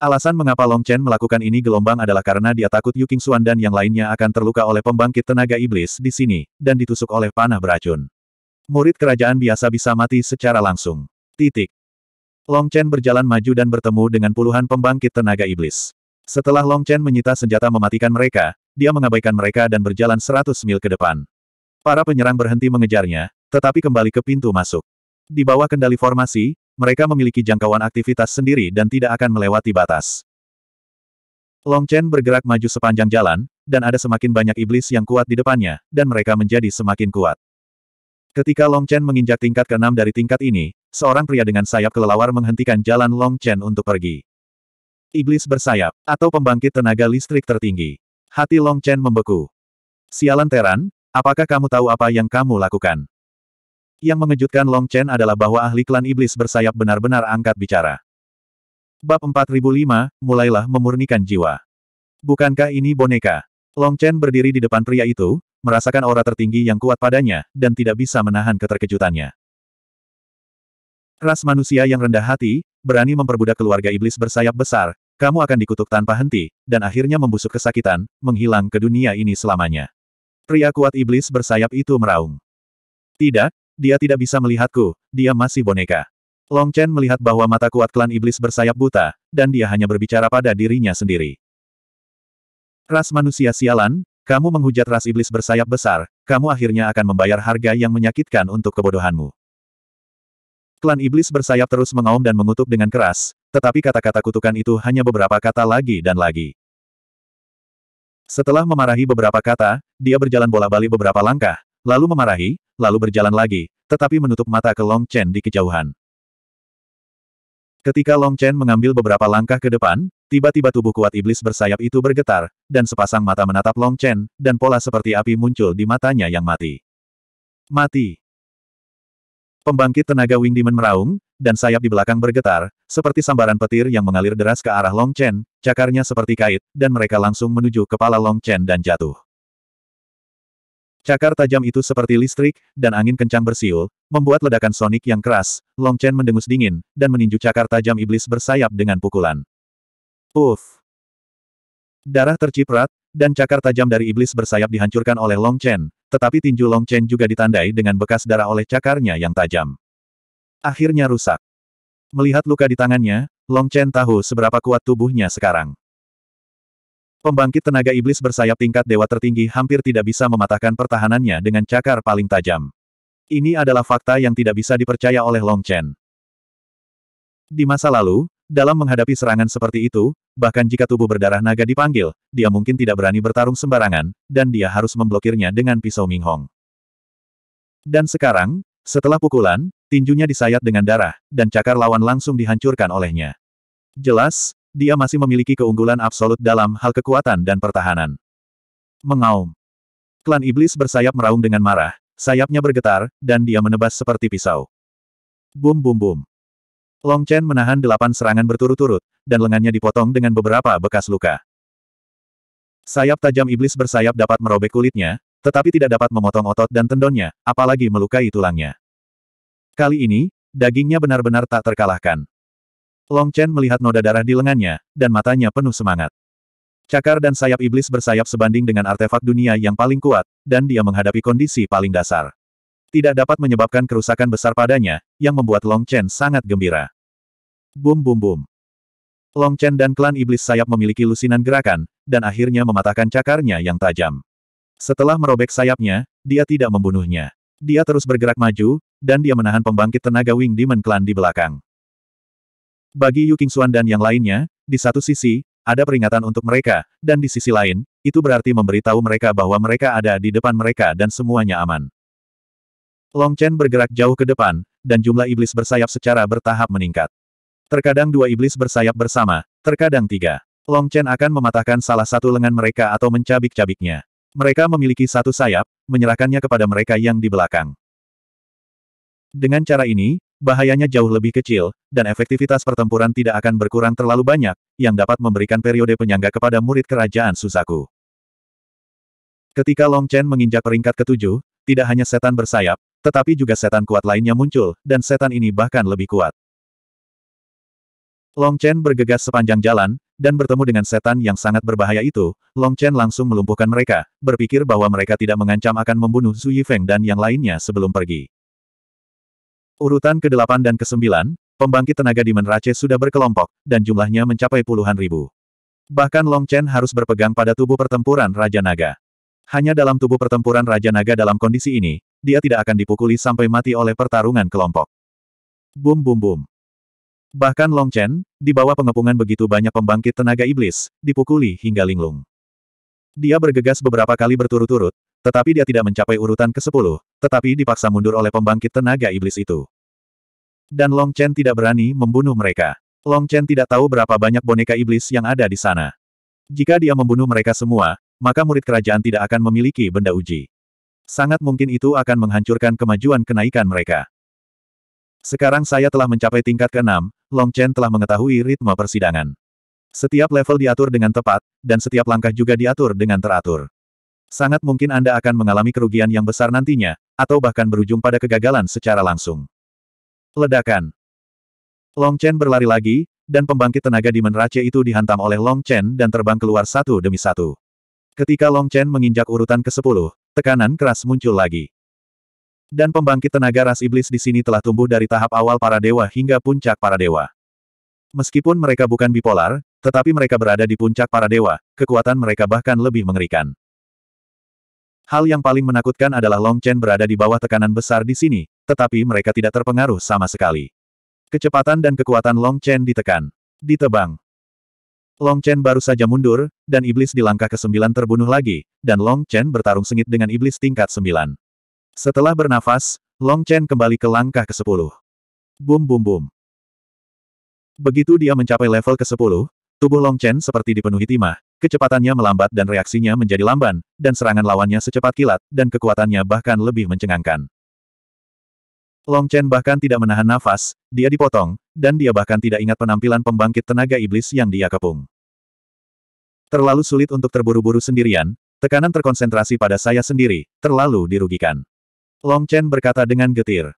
Alasan mengapa Long Chen melakukan ini gelombang adalah karena dia takut Yu King Xuan dan yang lainnya akan terluka oleh pembangkit tenaga iblis di sini, dan ditusuk oleh panah beracun. Murid kerajaan biasa bisa mati secara langsung. Titik. Long Chen berjalan maju dan bertemu dengan puluhan pembangkit tenaga iblis. Setelah Long Chen menyita senjata mematikan mereka, dia mengabaikan mereka dan berjalan 100 mil ke depan. Para penyerang berhenti mengejarnya, tetapi kembali ke pintu masuk. Di bawah kendali formasi, mereka memiliki jangkauan aktivitas sendiri dan tidak akan melewati batas. Long Chen bergerak maju sepanjang jalan, dan ada semakin banyak iblis yang kuat di depannya, dan mereka menjadi semakin kuat. Ketika Long Chen menginjak tingkat ke-6 dari tingkat ini, seorang pria dengan sayap kelelawar menghentikan jalan Long Chen untuk pergi. Iblis bersayap, atau pembangkit tenaga listrik tertinggi. Hati Long Chen membeku. Sialan Teran, apakah kamu tahu apa yang kamu lakukan? Yang mengejutkan Long Chen adalah bahwa ahli klan iblis bersayap benar-benar angkat bicara. Bab 4005, mulailah memurnikan jiwa. Bukankah ini boneka? Long Chen berdiri di depan pria itu, merasakan aura tertinggi yang kuat padanya, dan tidak bisa menahan keterkejutannya. Ras manusia yang rendah hati, berani memperbudak keluarga iblis bersayap besar, kamu akan dikutuk tanpa henti, dan akhirnya membusuk kesakitan, menghilang ke dunia ini selamanya. Pria kuat iblis bersayap itu meraung. Tidak, dia tidak bisa melihatku, dia masih boneka. Long Chen melihat bahwa mata kuat klan iblis bersayap buta, dan dia hanya berbicara pada dirinya sendiri. Ras manusia sialan, kamu menghujat ras iblis bersayap besar, kamu akhirnya akan membayar harga yang menyakitkan untuk kebodohanmu. Klan iblis bersayap terus mengaum dan mengutuk dengan keras, tetapi kata-kata kutukan itu hanya beberapa kata lagi dan lagi. Setelah memarahi beberapa kata, dia berjalan bola-balik beberapa langkah, lalu memarahi, lalu berjalan lagi, tetapi menutup mata ke Long Chen di kejauhan. Ketika Long Chen mengambil beberapa langkah ke depan, tiba-tiba tubuh kuat iblis bersayap itu bergetar, dan sepasang mata menatap Long Chen, dan pola seperti api muncul di matanya yang mati. Mati. Pembangkit tenaga Wing Demon meraung, dan sayap di belakang bergetar, seperti sambaran petir yang mengalir deras ke arah Long Chen, cakarnya seperti kait, dan mereka langsung menuju kepala Long Chen dan jatuh. Cakar tajam itu seperti listrik, dan angin kencang bersiul, membuat ledakan sonik yang keras, Long Chen mendengus dingin, dan meninju cakar tajam iblis bersayap dengan pukulan. Uff! Darah terciprat, dan cakar tajam dari iblis bersayap dihancurkan oleh Long Chen, tetapi tinju Long Chen juga ditandai dengan bekas darah oleh cakarnya yang tajam. Akhirnya rusak. Melihat luka di tangannya, Long Chen tahu seberapa kuat tubuhnya sekarang. Pembangkit tenaga iblis bersayap tingkat dewa tertinggi hampir tidak bisa mematahkan pertahanannya dengan cakar paling tajam. Ini adalah fakta yang tidak bisa dipercaya oleh Long Chen. Di masa lalu, dalam menghadapi serangan seperti itu, bahkan jika tubuh berdarah naga dipanggil, dia mungkin tidak berani bertarung sembarangan, dan dia harus memblokirnya dengan pisau Ming Hong. Dan sekarang, setelah pukulan, tinjunya disayat dengan darah, dan cakar lawan langsung dihancurkan olehnya. Jelas, dia masih memiliki keunggulan absolut dalam hal kekuatan dan pertahanan. Mengaum. Klan iblis bersayap meraung dengan marah, sayapnya bergetar, dan dia menebas seperti pisau. Bum bum bum. Long Chen menahan delapan serangan berturut-turut, dan lengannya dipotong dengan beberapa bekas luka. Sayap tajam iblis bersayap dapat merobek kulitnya, tetapi tidak dapat memotong otot dan tendonnya, apalagi melukai tulangnya. Kali ini, dagingnya benar-benar tak terkalahkan. Long Chen melihat noda darah di lengannya, dan matanya penuh semangat. Cakar dan sayap iblis bersayap sebanding dengan artefak dunia yang paling kuat, dan dia menghadapi kondisi paling dasar. Tidak dapat menyebabkan kerusakan besar padanya, yang membuat Long Chen sangat gembira. Bum bum bum. Long Chen dan klan iblis sayap memiliki lusinan gerakan, dan akhirnya mematahkan cakarnya yang tajam. Setelah merobek sayapnya, dia tidak membunuhnya. Dia terus bergerak maju, dan dia menahan pembangkit tenaga Wing Demon Clan di belakang. Bagi Yu Qingxuan dan yang lainnya, di satu sisi, ada peringatan untuk mereka, dan di sisi lain, itu berarti memberitahu mereka bahwa mereka ada di depan mereka dan semuanya aman. Long Chen bergerak jauh ke depan, dan jumlah iblis bersayap secara bertahap meningkat. Terkadang dua iblis bersayap bersama, terkadang tiga. Long Chen akan mematahkan salah satu lengan mereka atau mencabik-cabiknya. Mereka memiliki satu sayap, menyerahkannya kepada mereka yang di belakang. Dengan cara ini, bahayanya jauh lebih kecil, dan efektivitas pertempuran tidak akan berkurang terlalu banyak, yang dapat memberikan periode penyangga kepada murid kerajaan Suzaku. Ketika Long Chen menginjak peringkat ketujuh, tidak hanya setan bersayap, tetapi juga setan kuat lainnya muncul, dan setan ini bahkan lebih kuat. Long Chen bergegas sepanjang jalan, dan bertemu dengan setan yang sangat berbahaya itu, Long Chen langsung melumpuhkan mereka, berpikir bahwa mereka tidak mengancam akan membunuh Zhu Yifeng dan yang lainnya sebelum pergi. Urutan ke-8 dan ke-9, Pembangkit tenaga di Menrace sudah berkelompok, dan jumlahnya mencapai puluhan ribu. Bahkan Long Chen harus berpegang pada tubuh pertempuran Raja Naga. Hanya dalam tubuh pertempuran Raja Naga dalam kondisi ini, dia tidak akan dipukuli sampai mati oleh pertarungan kelompok. Bum bum bum. Bahkan Long Chen, di bawah pengepungan begitu banyak pembangkit tenaga iblis, dipukuli hingga linglung. Dia bergegas beberapa kali berturut-turut, tetapi dia tidak mencapai urutan ke-10, tetapi dipaksa mundur oleh pembangkit tenaga iblis itu. Dan Long Chen tidak berani membunuh mereka. Long Chen tidak tahu berapa banyak boneka iblis yang ada di sana. Jika dia membunuh mereka semua, maka murid kerajaan tidak akan memiliki benda uji. Sangat mungkin itu akan menghancurkan kemajuan kenaikan mereka. Sekarang saya telah mencapai tingkat ke-6, Long Chen telah mengetahui ritme persidangan. Setiap level diatur dengan tepat, dan setiap langkah juga diatur dengan teratur. Sangat mungkin Anda akan mengalami kerugian yang besar nantinya, atau bahkan berujung pada kegagalan secara langsung. Ledakan. Long Chen berlari lagi, dan pembangkit tenaga di menrace itu dihantam oleh Long Chen dan terbang keluar satu demi satu. Ketika Long Chen menginjak urutan ke-10, tekanan keras muncul lagi. Dan pembangkit tenaga ras iblis di sini telah tumbuh dari tahap awal para dewa hingga puncak para dewa. Meskipun mereka bukan bipolar, tetapi mereka berada di puncak para dewa, kekuatan mereka bahkan lebih mengerikan. Hal yang paling menakutkan adalah Long Chen berada di bawah tekanan besar di sini, tetapi mereka tidak terpengaruh sama sekali. Kecepatan dan kekuatan Long Chen ditekan. Ditebang. Long Chen baru saja mundur, dan iblis di langkah ke-9 terbunuh lagi, dan Long Chen bertarung sengit dengan iblis tingkat 9. Setelah bernafas, Long Chen kembali ke langkah ke-10. Bum bum bum. Begitu dia mencapai level ke-10, tubuh Long Chen seperti dipenuhi timah, Kecepatannya melambat dan reaksinya menjadi lamban, dan serangan lawannya secepat kilat, dan kekuatannya bahkan lebih mencengangkan. Long Chen bahkan tidak menahan nafas, dia dipotong, dan dia bahkan tidak ingat penampilan pembangkit tenaga iblis yang dia kepung. Terlalu sulit untuk terburu-buru sendirian, tekanan terkonsentrasi pada saya sendiri, terlalu dirugikan. Long Chen berkata dengan getir.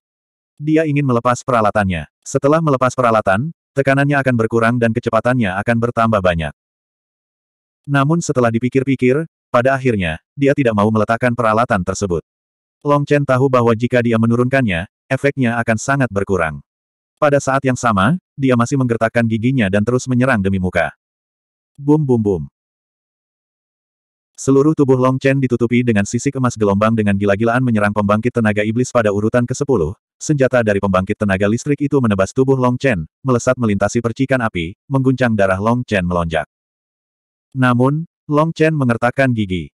Dia ingin melepas peralatannya. Setelah melepas peralatan, tekanannya akan berkurang dan kecepatannya akan bertambah banyak. Namun setelah dipikir-pikir, pada akhirnya, dia tidak mau meletakkan peralatan tersebut. Long Chen tahu bahwa jika dia menurunkannya, efeknya akan sangat berkurang. Pada saat yang sama, dia masih menggertakkan giginya dan terus menyerang demi muka. Bum bum bum. Seluruh tubuh Long Chen ditutupi dengan sisik emas gelombang dengan gila-gilaan menyerang pembangkit tenaga iblis pada urutan ke-10. Senjata dari pembangkit tenaga listrik itu menebas tubuh Long Chen, melesat melintasi percikan api, mengguncang darah Long Chen melonjak. Namun, Long Chen mengertakkan gigi.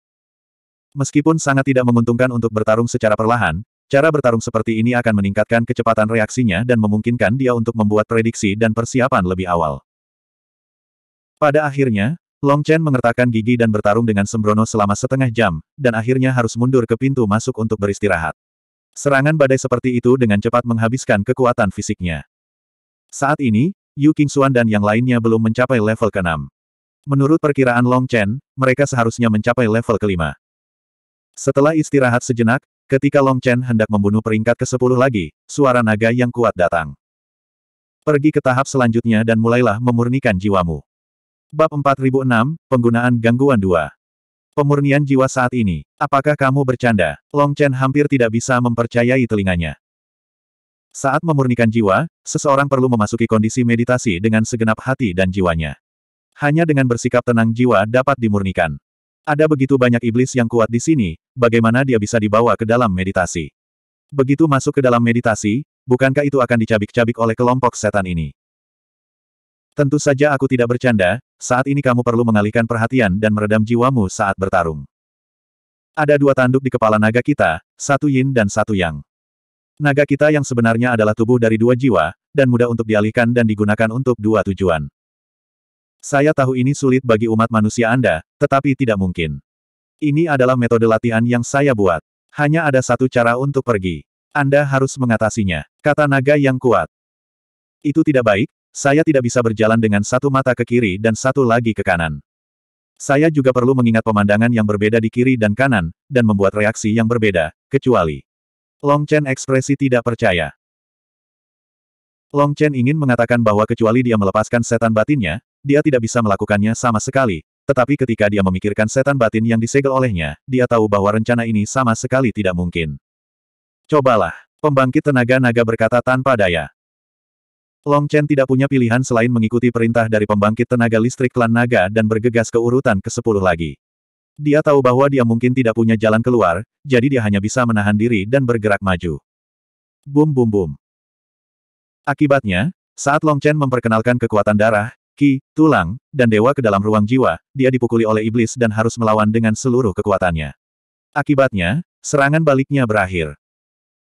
Meskipun sangat tidak menguntungkan untuk bertarung secara perlahan, cara bertarung seperti ini akan meningkatkan kecepatan reaksinya dan memungkinkan dia untuk membuat prediksi dan persiapan lebih awal. Pada akhirnya, Long Chen mengertakkan gigi dan bertarung dengan sembrono selama setengah jam, dan akhirnya harus mundur ke pintu masuk untuk beristirahat. Serangan badai seperti itu dengan cepat menghabiskan kekuatan fisiknya. Saat ini, Yu Qingxuan dan yang lainnya belum mencapai level keenam. 6 Menurut perkiraan Long Chen, mereka seharusnya mencapai level kelima. Setelah istirahat sejenak, ketika Long Chen hendak membunuh peringkat ke-10 lagi, suara naga yang kuat datang. Pergi ke tahap selanjutnya dan mulailah memurnikan jiwamu. Bab 4006, Penggunaan Gangguan 2 Pemurnian jiwa saat ini, apakah kamu bercanda? Long Chen hampir tidak bisa mempercayai telinganya. Saat memurnikan jiwa, seseorang perlu memasuki kondisi meditasi dengan segenap hati dan jiwanya. Hanya dengan bersikap tenang jiwa dapat dimurnikan. Ada begitu banyak iblis yang kuat di sini, bagaimana dia bisa dibawa ke dalam meditasi? Begitu masuk ke dalam meditasi, bukankah itu akan dicabik-cabik oleh kelompok setan ini? Tentu saja aku tidak bercanda, saat ini kamu perlu mengalihkan perhatian dan meredam jiwamu saat bertarung. Ada dua tanduk di kepala naga kita, satu yin dan satu yang. Naga kita yang sebenarnya adalah tubuh dari dua jiwa, dan mudah untuk dialihkan dan digunakan untuk dua tujuan. Saya tahu ini sulit bagi umat manusia Anda, tetapi tidak mungkin. Ini adalah metode latihan yang saya buat. Hanya ada satu cara untuk pergi. Anda harus mengatasinya. Kata naga yang kuat. Itu tidak baik, saya tidak bisa berjalan dengan satu mata ke kiri dan satu lagi ke kanan. Saya juga perlu mengingat pemandangan yang berbeda di kiri dan kanan, dan membuat reaksi yang berbeda, kecuali. Long Chen ekspresi tidak percaya. Long Chen ingin mengatakan bahwa kecuali dia melepaskan setan batinnya, dia tidak bisa melakukannya sama sekali, tetapi ketika dia memikirkan setan batin yang disegel olehnya, dia tahu bahwa rencana ini sama sekali tidak mungkin. Cobalah, pembangkit tenaga naga berkata tanpa daya. Long Chen tidak punya pilihan selain mengikuti perintah dari pembangkit tenaga listrik klan naga dan bergegas ke urutan ke-10 lagi. Dia tahu bahwa dia mungkin tidak punya jalan keluar, jadi dia hanya bisa menahan diri dan bergerak maju. Bum bum bum. Akibatnya, saat Long Chen memperkenalkan kekuatan darah, ki, tulang, dan dewa ke dalam ruang jiwa, dia dipukuli oleh iblis dan harus melawan dengan seluruh kekuatannya. Akibatnya, serangan baliknya berakhir.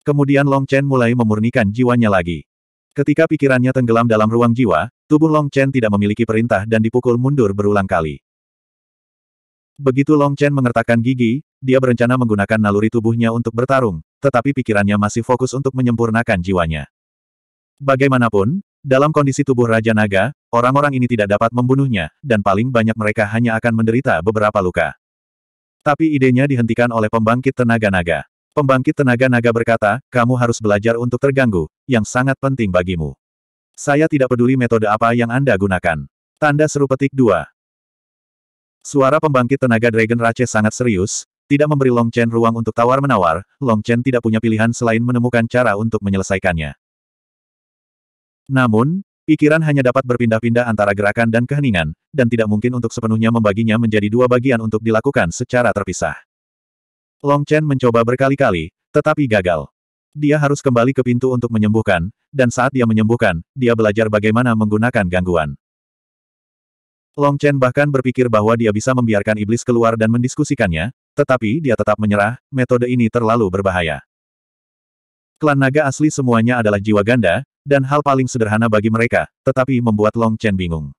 Kemudian Long Chen mulai memurnikan jiwanya lagi. Ketika pikirannya tenggelam dalam ruang jiwa, tubuh Long Chen tidak memiliki perintah dan dipukul mundur berulang kali. Begitu Long Chen mengertakkan gigi, dia berencana menggunakan naluri tubuhnya untuk bertarung, tetapi pikirannya masih fokus untuk menyempurnakan jiwanya. Bagaimanapun, dalam kondisi tubuh Raja Naga, orang-orang ini tidak dapat membunuhnya, dan paling banyak mereka hanya akan menderita beberapa luka. Tapi idenya dihentikan oleh pembangkit tenaga naga. Pembangkit tenaga naga berkata, kamu harus belajar untuk terganggu, yang sangat penting bagimu. Saya tidak peduli metode apa yang Anda gunakan. Tanda seru petik dua. Suara pembangkit tenaga Dragon Rache sangat serius, tidak memberi Long Chen ruang untuk tawar-menawar, Long Chen tidak punya pilihan selain menemukan cara untuk menyelesaikannya. Namun, pikiran hanya dapat berpindah-pindah antara gerakan dan keheningan, dan tidak mungkin untuk sepenuhnya membaginya menjadi dua bagian untuk dilakukan secara terpisah. Long Chen mencoba berkali-kali, tetapi gagal. Dia harus kembali ke pintu untuk menyembuhkan, dan saat dia menyembuhkan, dia belajar bagaimana menggunakan gangguan. Long Chen bahkan berpikir bahwa dia bisa membiarkan iblis keluar dan mendiskusikannya, tetapi dia tetap menyerah, metode ini terlalu berbahaya. Klan naga asli semuanya adalah jiwa ganda, dan hal paling sederhana bagi mereka, tetapi membuat Long Chen bingung.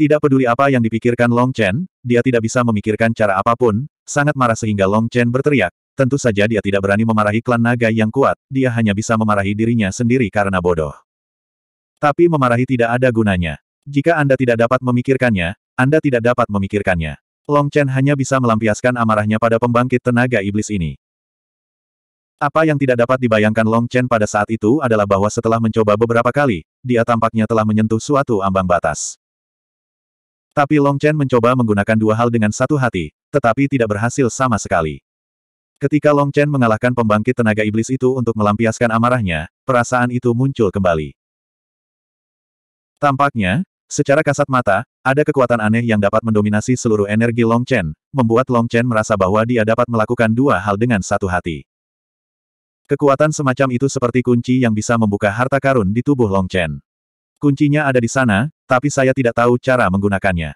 Tidak peduli apa yang dipikirkan Long Chen, dia tidak bisa memikirkan cara apapun, sangat marah sehingga Long Chen berteriak. Tentu saja dia tidak berani memarahi klan naga yang kuat, dia hanya bisa memarahi dirinya sendiri karena bodoh. Tapi memarahi tidak ada gunanya. Jika Anda tidak dapat memikirkannya, Anda tidak dapat memikirkannya. Long Chen hanya bisa melampiaskan amarahnya pada pembangkit tenaga iblis ini. Apa yang tidak dapat dibayangkan Long Chen pada saat itu adalah bahwa setelah mencoba beberapa kali, dia tampaknya telah menyentuh suatu ambang batas. Tapi Long Chen mencoba menggunakan dua hal dengan satu hati, tetapi tidak berhasil sama sekali. Ketika Long Chen mengalahkan pembangkit tenaga iblis itu untuk melampiaskan amarahnya, perasaan itu muncul kembali. Tampaknya, secara kasat mata, ada kekuatan aneh yang dapat mendominasi seluruh energi Long Chen, membuat Long Chen merasa bahwa dia dapat melakukan dua hal dengan satu hati. Kekuatan semacam itu seperti kunci yang bisa membuka harta karun di tubuh Long Chen. Kuncinya ada di sana, tapi saya tidak tahu cara menggunakannya.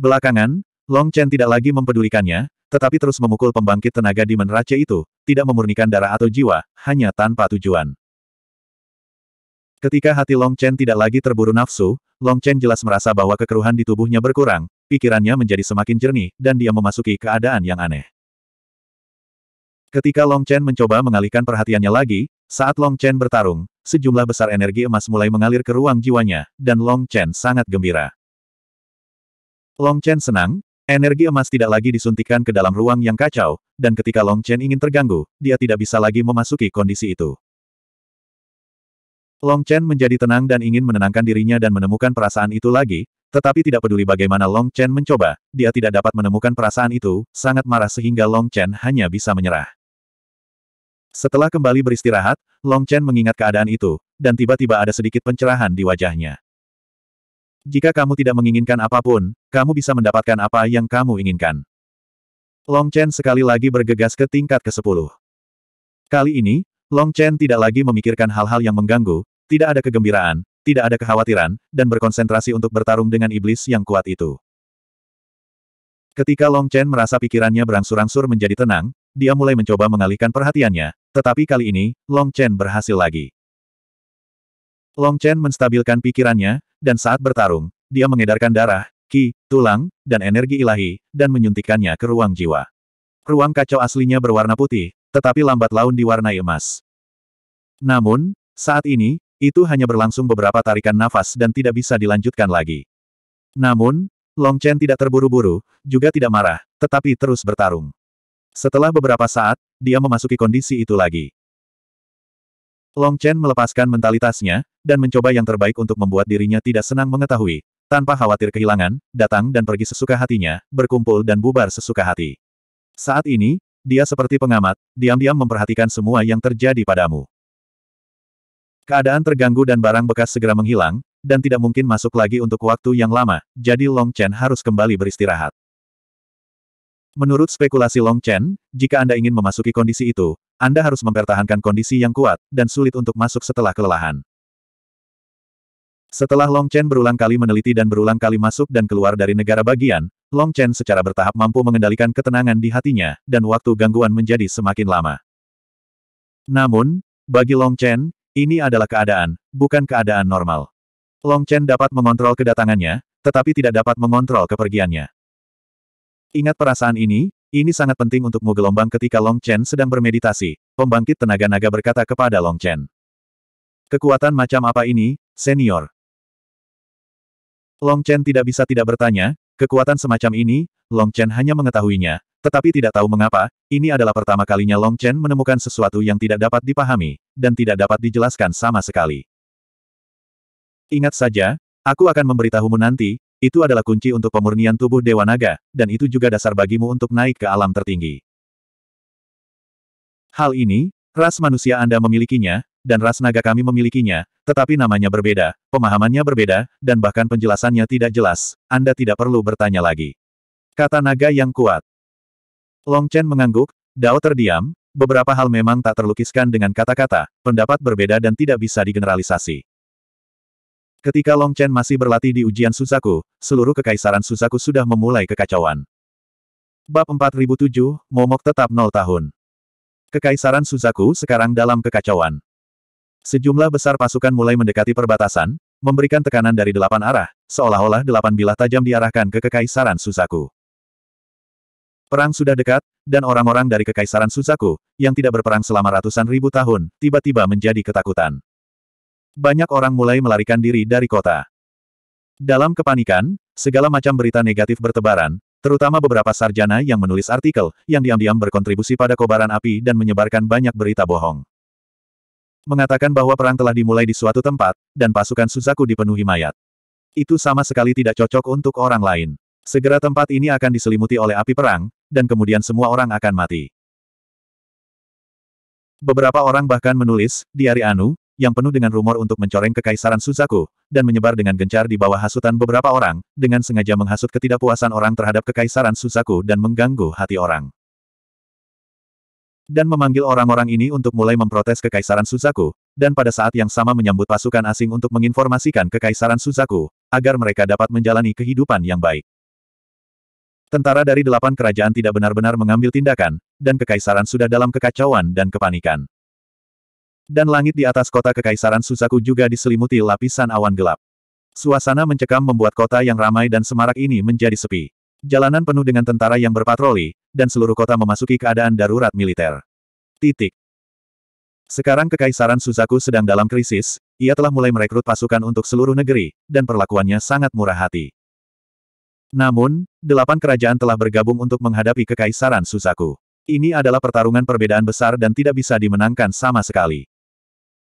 Belakangan, Long Chen tidak lagi mempedulikannya, tetapi terus memukul pembangkit tenaga di menrace itu, tidak memurnikan darah atau jiwa, hanya tanpa tujuan. Ketika hati Long Chen tidak lagi terburu nafsu, Long Chen jelas merasa bahwa kekeruhan di tubuhnya berkurang, pikirannya menjadi semakin jernih, dan dia memasuki keadaan yang aneh. Ketika Long Chen mencoba mengalihkan perhatiannya lagi, saat Long Chen bertarung, sejumlah besar energi emas mulai mengalir ke ruang jiwanya, dan Long Chen sangat gembira. Long Chen senang, energi emas tidak lagi disuntikan ke dalam ruang yang kacau, dan ketika Long Chen ingin terganggu, dia tidak bisa lagi memasuki kondisi itu. Long Chen menjadi tenang dan ingin menenangkan dirinya dan menemukan perasaan itu lagi, tetapi tidak peduli bagaimana Long Chen mencoba, dia tidak dapat menemukan perasaan itu, sangat marah sehingga Long Chen hanya bisa menyerah. Setelah kembali beristirahat, Long Chen mengingat keadaan itu, dan tiba-tiba ada sedikit pencerahan di wajahnya. Jika kamu tidak menginginkan apapun, kamu bisa mendapatkan apa yang kamu inginkan. Long Chen sekali lagi bergegas ke tingkat ke-10. Kali ini, Long Chen tidak lagi memikirkan hal-hal yang mengganggu, tidak ada kegembiraan, tidak ada kekhawatiran, dan berkonsentrasi untuk bertarung dengan iblis yang kuat itu. Ketika Long Chen merasa pikirannya berangsur-angsur menjadi tenang, dia mulai mencoba mengalihkan perhatiannya, tetapi kali ini, Long Chen berhasil lagi. Long Chen menstabilkan pikirannya, dan saat bertarung, dia mengedarkan darah, ki, tulang, dan energi ilahi, dan menyuntikkannya ke ruang jiwa. Ruang kacau aslinya berwarna putih, tetapi lambat laun diwarnai emas. Namun, saat ini, itu hanya berlangsung beberapa tarikan nafas dan tidak bisa dilanjutkan lagi. Namun, Long Chen tidak terburu-buru, juga tidak marah, tetapi terus bertarung. Setelah beberapa saat, dia memasuki kondisi itu lagi. Long Chen melepaskan mentalitasnya, dan mencoba yang terbaik untuk membuat dirinya tidak senang mengetahui, tanpa khawatir kehilangan, datang dan pergi sesuka hatinya, berkumpul dan bubar sesuka hati. Saat ini, dia seperti pengamat, diam-diam memperhatikan semua yang terjadi padamu. Keadaan terganggu dan barang bekas segera menghilang, dan tidak mungkin masuk lagi untuk waktu yang lama, jadi Long Chen harus kembali beristirahat. Menurut spekulasi Long Chen, jika Anda ingin memasuki kondisi itu, Anda harus mempertahankan kondisi yang kuat, dan sulit untuk masuk setelah kelelahan. Setelah Long Chen berulang kali meneliti dan berulang kali masuk dan keluar dari negara bagian, Long Chen secara bertahap mampu mengendalikan ketenangan di hatinya, dan waktu gangguan menjadi semakin lama. Namun, bagi Long Chen, ini adalah keadaan, bukan keadaan normal. Long Chen dapat mengontrol kedatangannya, tetapi tidak dapat mengontrol kepergiannya. Ingat perasaan ini, ini sangat penting untukmu gelombang ketika Long Chen sedang bermeditasi, pembangkit tenaga naga berkata kepada Long Chen. Kekuatan macam apa ini, senior? Long Chen tidak bisa tidak bertanya, kekuatan semacam ini, Long Chen hanya mengetahuinya, tetapi tidak tahu mengapa, ini adalah pertama kalinya Long Chen menemukan sesuatu yang tidak dapat dipahami, dan tidak dapat dijelaskan sama sekali. Ingat saja, aku akan memberitahumu nanti, itu adalah kunci untuk pemurnian tubuh Dewa Naga, dan itu juga dasar bagimu untuk naik ke alam tertinggi. Hal ini, ras manusia Anda memilikinya, dan ras naga kami memilikinya, tetapi namanya berbeda, pemahamannya berbeda, dan bahkan penjelasannya tidak jelas. Anda tidak perlu bertanya lagi. Kata naga yang kuat. Long Chen mengangguk, Dao terdiam, beberapa hal memang tak terlukiskan dengan kata-kata, pendapat berbeda dan tidak bisa digeneralisasi. Ketika Long Chen masih berlatih di ujian Suzaku, seluruh kekaisaran Suzaku sudah memulai kekacauan. Bab 4007, Momok tetap 0 tahun. Kekaisaran Suzaku sekarang dalam kekacauan. Sejumlah besar pasukan mulai mendekati perbatasan, memberikan tekanan dari delapan arah, seolah-olah delapan bilah tajam diarahkan ke kekaisaran Suzaku. Perang sudah dekat, dan orang-orang dari kekaisaran Suzaku, yang tidak berperang selama ratusan ribu tahun, tiba-tiba menjadi ketakutan banyak orang mulai melarikan diri dari kota. Dalam kepanikan, segala macam berita negatif bertebaran, terutama beberapa sarjana yang menulis artikel, yang diam-diam berkontribusi pada kobaran api dan menyebarkan banyak berita bohong. Mengatakan bahwa perang telah dimulai di suatu tempat, dan pasukan Suzaku dipenuhi mayat. Itu sama sekali tidak cocok untuk orang lain. Segera tempat ini akan diselimuti oleh api perang, dan kemudian semua orang akan mati. Beberapa orang bahkan menulis, di Ari Anu, yang penuh dengan rumor untuk mencoreng kekaisaran Suzaku, dan menyebar dengan gencar di bawah hasutan beberapa orang, dengan sengaja menghasut ketidakpuasan orang terhadap kekaisaran Suzaku dan mengganggu hati orang. Dan memanggil orang-orang ini untuk mulai memprotes kekaisaran Suzaku, dan pada saat yang sama menyambut pasukan asing untuk menginformasikan kekaisaran Suzaku, agar mereka dapat menjalani kehidupan yang baik. Tentara dari delapan kerajaan tidak benar-benar mengambil tindakan, dan kekaisaran sudah dalam kekacauan dan kepanikan. Dan langit di atas kota Kekaisaran Suzaku juga diselimuti lapisan awan gelap. Suasana mencekam membuat kota yang ramai dan semarak ini menjadi sepi. Jalanan penuh dengan tentara yang berpatroli, dan seluruh kota memasuki keadaan darurat militer. Titik. Sekarang Kekaisaran Suzaku sedang dalam krisis, ia telah mulai merekrut pasukan untuk seluruh negeri, dan perlakuannya sangat murah hati. Namun, delapan kerajaan telah bergabung untuk menghadapi Kekaisaran Suzaku. Ini adalah pertarungan perbedaan besar dan tidak bisa dimenangkan sama sekali.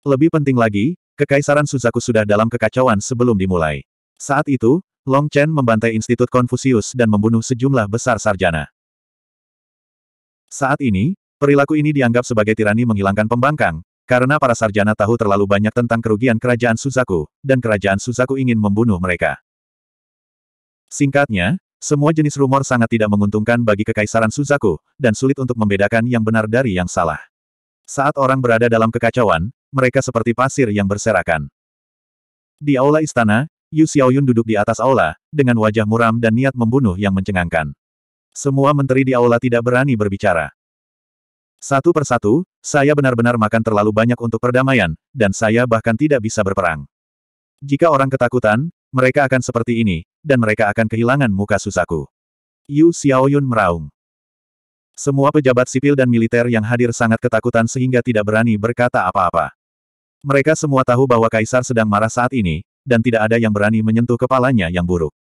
Lebih penting lagi, kekaisaran Suzaku sudah dalam kekacauan sebelum dimulai. Saat itu, Long Chen membantai Institut Konfusius dan membunuh sejumlah besar sarjana. Saat ini, perilaku ini dianggap sebagai tirani menghilangkan pembangkang, karena para sarjana tahu terlalu banyak tentang kerugian kerajaan Suzaku, dan kerajaan Suzaku ingin membunuh mereka. Singkatnya, semua jenis rumor sangat tidak menguntungkan bagi kekaisaran Suzaku, dan sulit untuk membedakan yang benar dari yang salah. Saat orang berada dalam kekacauan, mereka seperti pasir yang berserakan. Di aula istana, Yu Xiaoyun duduk di atas aula, dengan wajah muram dan niat membunuh yang mencengangkan. Semua menteri di aula tidak berani berbicara. Satu persatu, saya benar-benar makan terlalu banyak untuk perdamaian, dan saya bahkan tidak bisa berperang. Jika orang ketakutan, mereka akan seperti ini, dan mereka akan kehilangan muka susaku. Yu Xiaoyun meraung. Semua pejabat sipil dan militer yang hadir sangat ketakutan sehingga tidak berani berkata apa-apa. Mereka semua tahu bahwa Kaisar sedang marah saat ini, dan tidak ada yang berani menyentuh kepalanya yang buruk.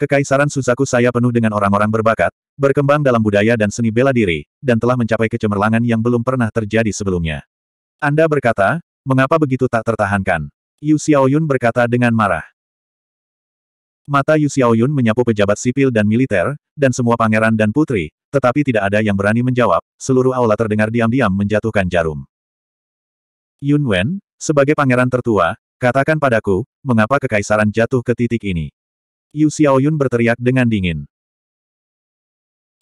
Kekaisaran Suzaku saya penuh dengan orang-orang berbakat, berkembang dalam budaya dan seni bela diri, dan telah mencapai kecemerlangan yang belum pernah terjadi sebelumnya. Anda berkata, mengapa begitu tak tertahankan? Yu Xiaoyun berkata dengan marah. Mata Yu Xiaoyun menyapu pejabat sipil dan militer, dan semua pangeran dan putri, tetapi tidak ada yang berani menjawab, seluruh aula terdengar diam-diam menjatuhkan jarum. Yun Wen, sebagai pangeran tertua, katakan padaku, mengapa kekaisaran jatuh ke titik ini? Yu Xiaoyun berteriak dengan dingin.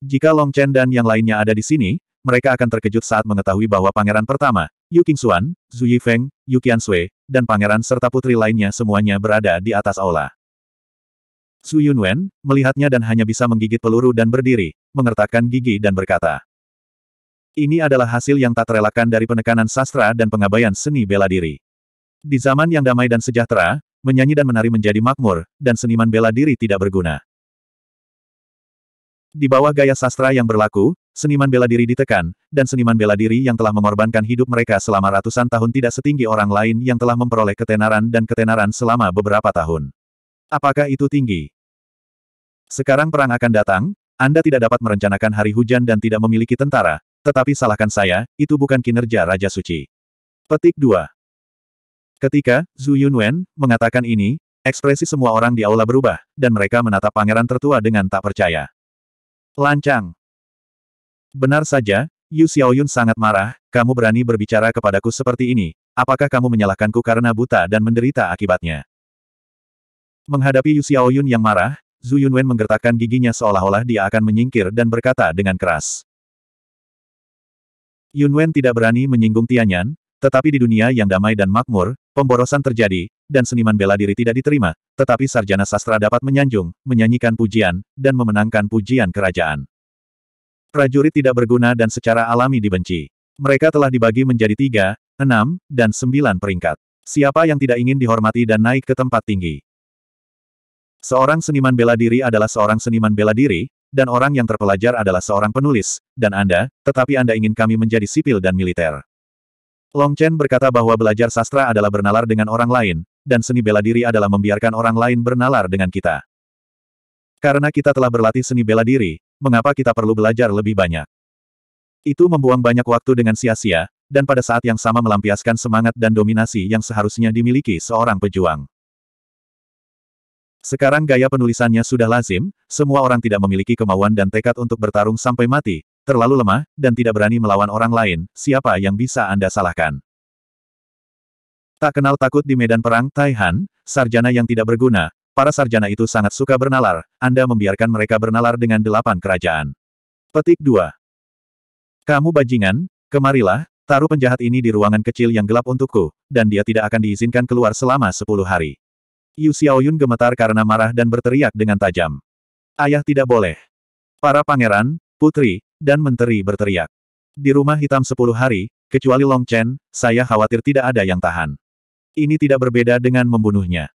Jika Long Chen dan yang lainnya ada di sini, mereka akan terkejut saat mengetahui bahwa pangeran pertama, Yu Qingxuan, Zhu Yifeng, Yu Qianshui, dan pangeran serta putri lainnya semuanya berada di atas aula. Su Yunwen melihatnya dan hanya bisa menggigit peluru dan berdiri, mengertakkan gigi dan berkata, ini adalah hasil yang tak terelakkan dari penekanan sastra dan pengabaian seni bela diri. Di zaman yang damai dan sejahtera, menyanyi dan menari menjadi makmur, dan seniman bela diri tidak berguna. Di bawah gaya sastra yang berlaku, seniman bela diri ditekan, dan seniman bela diri yang telah mengorbankan hidup mereka selama ratusan tahun tidak setinggi orang lain yang telah memperoleh ketenaran dan ketenaran selama beberapa tahun. Apakah itu tinggi? Sekarang perang akan datang, Anda tidak dapat merencanakan hari hujan dan tidak memiliki tentara, tetapi salahkan saya, itu bukan kinerja Raja Suci. Petik 2. Ketika Zhu Yunwen mengatakan ini, ekspresi semua orang di aula berubah, dan mereka menatap pangeran tertua dengan tak percaya. Lancang. Benar saja, Yu Xiaoyun sangat marah, kamu berani berbicara kepadaku seperti ini, apakah kamu menyalahkanku karena buta dan menderita akibatnya? Menghadapi Yu Xiaoyun yang marah, Zhu Yunwen menggertakkan giginya seolah-olah dia akan menyingkir dan berkata dengan keras. Yunwen tidak berani menyinggung Tianyan, tetapi di dunia yang damai dan makmur, pemborosan terjadi, dan seniman bela diri tidak diterima, tetapi sarjana sastra dapat menyanjung, menyanyikan pujian, dan memenangkan pujian kerajaan. Prajurit tidak berguna dan secara alami dibenci. Mereka telah dibagi menjadi tiga, enam, dan sembilan peringkat. Siapa yang tidak ingin dihormati dan naik ke tempat tinggi? Seorang seniman bela diri adalah seorang seniman bela diri, dan orang yang terpelajar adalah seorang penulis, dan Anda, tetapi Anda ingin kami menjadi sipil dan militer. Long Chen berkata bahwa belajar sastra adalah bernalar dengan orang lain, dan seni bela diri adalah membiarkan orang lain bernalar dengan kita. Karena kita telah berlatih seni bela diri, mengapa kita perlu belajar lebih banyak? Itu membuang banyak waktu dengan sia-sia, dan pada saat yang sama melampiaskan semangat dan dominasi yang seharusnya dimiliki seorang pejuang. Sekarang gaya penulisannya sudah lazim, semua orang tidak memiliki kemauan dan tekad untuk bertarung sampai mati, terlalu lemah, dan tidak berani melawan orang lain, siapa yang bisa Anda salahkan? Tak kenal takut di medan perang, Taihan, sarjana yang tidak berguna, para sarjana itu sangat suka bernalar, Anda membiarkan mereka bernalar dengan delapan kerajaan. Petik 2. Kamu bajingan, kemarilah, taruh penjahat ini di ruangan kecil yang gelap untukku, dan dia tidak akan diizinkan keluar selama sepuluh hari. Yu Xiaoyun gemetar karena marah dan berteriak dengan tajam. Ayah tidak boleh. Para pangeran, putri, dan menteri berteriak. Di rumah hitam sepuluh hari, kecuali Long Chen, saya khawatir tidak ada yang tahan. Ini tidak berbeda dengan membunuhnya.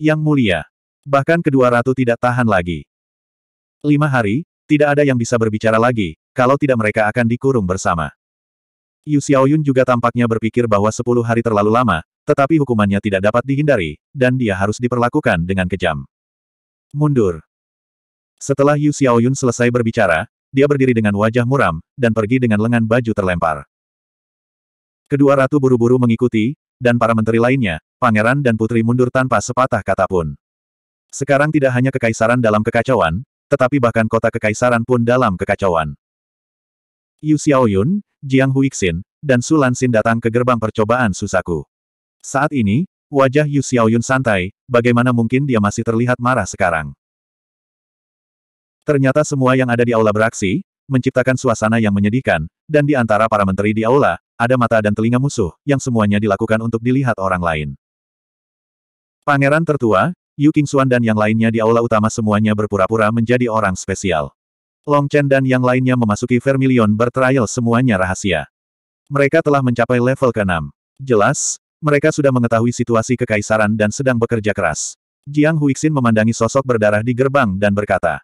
Yang mulia. Bahkan kedua ratu tidak tahan lagi. Lima hari, tidak ada yang bisa berbicara lagi, kalau tidak mereka akan dikurung bersama. Yu Xiaoyun juga tampaknya berpikir bahwa sepuluh hari terlalu lama, tetapi hukumannya tidak dapat dihindari, dan dia harus diperlakukan dengan kejam. Mundur. Setelah Yu Xiaoyun selesai berbicara, dia berdiri dengan wajah muram, dan pergi dengan lengan baju terlempar. Kedua ratu buru-buru mengikuti, dan para menteri lainnya, pangeran dan putri mundur tanpa sepatah kata pun. Sekarang tidak hanya kekaisaran dalam kekacauan, tetapi bahkan kota kekaisaran pun dalam kekacauan. Yu Xiaoyun, Jiang Huixin, dan Sulansin datang ke gerbang percobaan Susaku. Saat ini, wajah Yu Xiaoyun santai, bagaimana mungkin dia masih terlihat marah sekarang. Ternyata semua yang ada di aula beraksi, menciptakan suasana yang menyedihkan, dan di antara para menteri di aula, ada mata dan telinga musuh, yang semuanya dilakukan untuk dilihat orang lain. Pangeran tertua, Yu Qingxuan dan yang lainnya di aula utama semuanya berpura-pura menjadi orang spesial. Long Chen dan yang lainnya memasuki Vermilion bertrial semuanya rahasia. Mereka telah mencapai level ke-6. Jelas, mereka sudah mengetahui situasi kekaisaran dan sedang bekerja keras. Jiang Huixin memandangi sosok berdarah di gerbang dan berkata,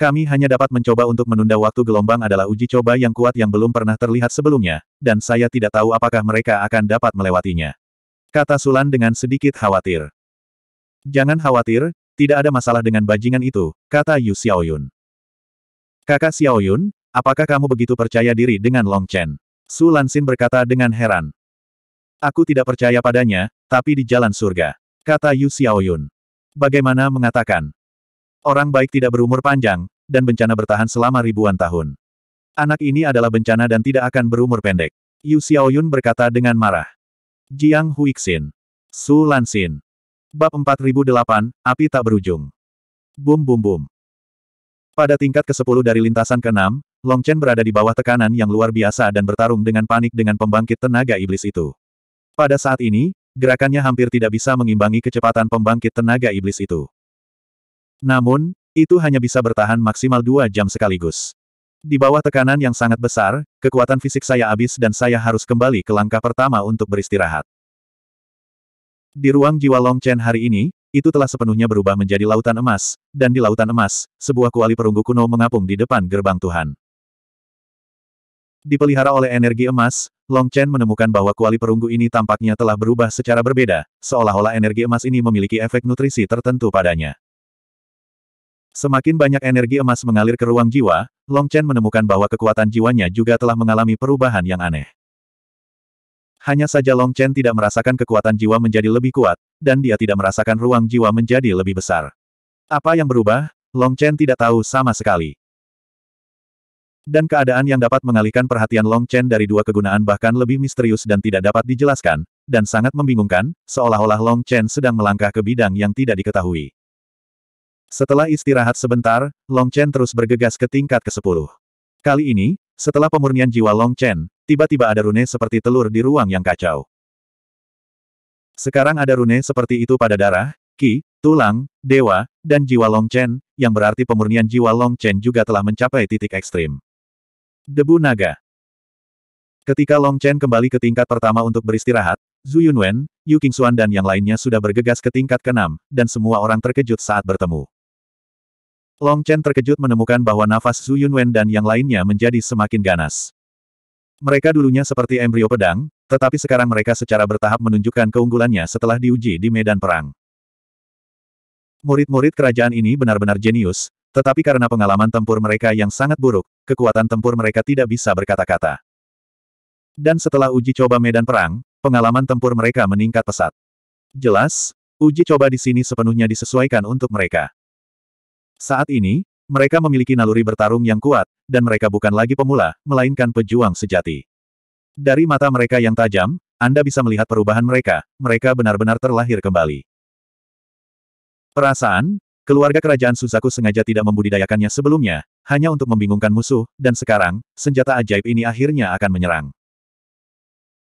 Kami hanya dapat mencoba untuk menunda waktu gelombang adalah uji coba yang kuat yang belum pernah terlihat sebelumnya, dan saya tidak tahu apakah mereka akan dapat melewatinya. Kata Sulan dengan sedikit khawatir. Jangan khawatir, tidak ada masalah dengan bajingan itu, kata Yu Xiaoyun. Kakak Xiaoyun, apakah kamu begitu percaya diri dengan Long Chen? Su Lansin berkata dengan heran. Aku tidak percaya padanya, tapi di jalan surga. Kata Yu Xiaoyun. Bagaimana mengatakan? Orang baik tidak berumur panjang, dan bencana bertahan selama ribuan tahun. Anak ini adalah bencana dan tidak akan berumur pendek. Yu Xiaoyun berkata dengan marah. Jiang Huixin. Su Lansin. Bab 4008, Api Tak Berujung. Bum bum bum. Pada tingkat ke-10 dari lintasan ke-6, Chen berada di bawah tekanan yang luar biasa dan bertarung dengan panik dengan pembangkit tenaga iblis itu. Pada saat ini, gerakannya hampir tidak bisa mengimbangi kecepatan pembangkit tenaga iblis itu. Namun, itu hanya bisa bertahan maksimal dua jam sekaligus. Di bawah tekanan yang sangat besar, kekuatan fisik saya habis dan saya harus kembali ke langkah pertama untuk beristirahat. Di ruang jiwa Long Chen hari ini, itu telah sepenuhnya berubah menjadi lautan emas, dan di lautan emas, sebuah kuali perunggu kuno mengapung di depan gerbang Tuhan. Dipelihara oleh energi emas, Long Chen menemukan bahwa kuali perunggu ini tampaknya telah berubah secara berbeda, seolah-olah energi emas ini memiliki efek nutrisi tertentu padanya. Semakin banyak energi emas mengalir ke ruang jiwa, Long Chen menemukan bahwa kekuatan jiwanya juga telah mengalami perubahan yang aneh. Hanya saja Long Chen tidak merasakan kekuatan jiwa menjadi lebih kuat, dan dia tidak merasakan ruang jiwa menjadi lebih besar. Apa yang berubah? Long Chen tidak tahu sama sekali dan keadaan yang dapat mengalihkan perhatian Long Chen dari dua kegunaan bahkan lebih misterius dan tidak dapat dijelaskan, dan sangat membingungkan, seolah-olah Long Chen sedang melangkah ke bidang yang tidak diketahui. Setelah istirahat sebentar, Long Chen terus bergegas ke tingkat ke-10. Kali ini, setelah pemurnian jiwa Long Chen, tiba-tiba ada rune seperti telur di ruang yang kacau. Sekarang ada rune seperti itu pada darah, ki, tulang, dewa, dan jiwa Long Chen, yang berarti pemurnian jiwa Long Chen juga telah mencapai titik ekstrim. Debu naga. Ketika Long Chen kembali ke tingkat pertama untuk beristirahat, Zhu Yunwen, Yu Qingxuan dan yang lainnya sudah bergegas ke tingkat keenam, dan semua orang terkejut saat bertemu. Long Chen terkejut menemukan bahwa nafas Zhu Yunwen dan yang lainnya menjadi semakin ganas. Mereka dulunya seperti embrio pedang, tetapi sekarang mereka secara bertahap menunjukkan keunggulannya setelah diuji di medan perang. Murid-murid kerajaan ini benar-benar jenius, tetapi karena pengalaman tempur mereka yang sangat buruk, kekuatan tempur mereka tidak bisa berkata-kata. Dan setelah uji coba medan perang, pengalaman tempur mereka meningkat pesat. Jelas, uji coba di sini sepenuhnya disesuaikan untuk mereka. Saat ini, mereka memiliki naluri bertarung yang kuat, dan mereka bukan lagi pemula, melainkan pejuang sejati. Dari mata mereka yang tajam, Anda bisa melihat perubahan mereka, mereka benar-benar terlahir kembali. Perasaan, Keluarga kerajaan Suzaku sengaja tidak membudidayakannya sebelumnya, hanya untuk membingungkan musuh, dan sekarang, senjata ajaib ini akhirnya akan menyerang.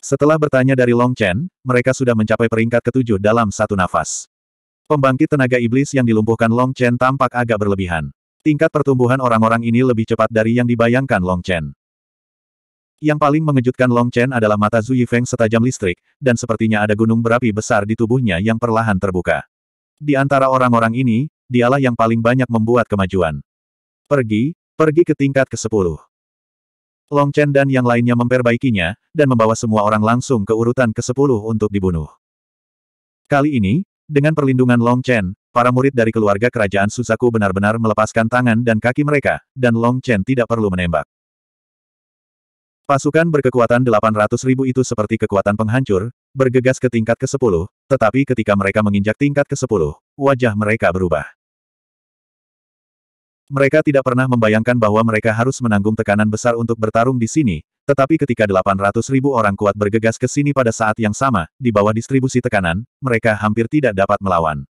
Setelah bertanya dari Long Chen, mereka sudah mencapai peringkat ketujuh dalam satu nafas. Pembangkit tenaga iblis yang dilumpuhkan Long Chen tampak agak berlebihan. Tingkat pertumbuhan orang-orang ini lebih cepat dari yang dibayangkan Long Chen. Yang paling mengejutkan Long Chen adalah mata Zhu Yifeng setajam listrik, dan sepertinya ada gunung berapi besar di tubuhnya yang perlahan terbuka. Di antara orang-orang ini, dialah yang paling banyak membuat kemajuan. Pergi, pergi ke tingkat ke-10. Long Chen dan yang lainnya memperbaikinya, dan membawa semua orang langsung ke urutan ke-10 untuk dibunuh. Kali ini, dengan perlindungan Long Chen, para murid dari keluarga kerajaan Suzaku benar-benar melepaskan tangan dan kaki mereka, dan Long Chen tidak perlu menembak. Pasukan berkekuatan 800 ribu itu seperti kekuatan penghancur, bergegas ke tingkat ke-10, tetapi ketika mereka menginjak tingkat ke-10, wajah mereka berubah. Mereka tidak pernah membayangkan bahwa mereka harus menanggung tekanan besar untuk bertarung di sini, tetapi ketika 800 orang kuat bergegas ke sini pada saat yang sama, di bawah distribusi tekanan, mereka hampir tidak dapat melawan.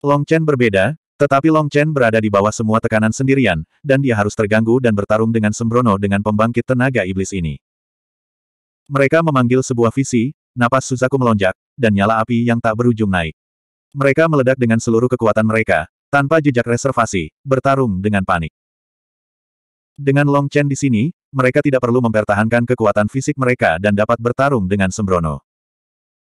Long Chen berbeda, tetapi Long Chen berada di bawah semua tekanan sendirian, dan dia harus terganggu dan bertarung dengan sembrono dengan pembangkit tenaga iblis ini. Mereka memanggil sebuah visi, napas Suzaku melonjak, dan nyala api yang tak berujung naik. Mereka meledak dengan seluruh kekuatan mereka, tanpa jejak reservasi, bertarung dengan panik. Dengan Long Chen di sini, mereka tidak perlu mempertahankan kekuatan fisik mereka dan dapat bertarung dengan sembrono.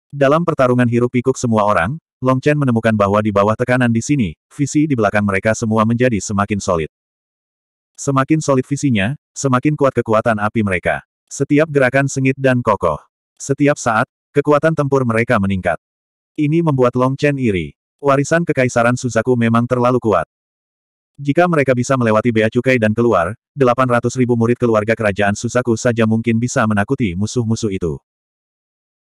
Dalam pertarungan hiruk pikuk semua orang, Long Chen menemukan bahwa di bawah tekanan di sini, visi di belakang mereka semua menjadi semakin solid. Semakin solid visinya, semakin kuat kekuatan api mereka. Setiap gerakan sengit dan kokoh. Setiap saat, kekuatan tempur mereka meningkat. Ini membuat Long Chen iri. Warisan Kekaisaran Suzaku memang terlalu kuat. Jika mereka bisa melewati Bea Cukai dan keluar, 800 ribu murid keluarga kerajaan Suzaku saja mungkin bisa menakuti musuh-musuh itu.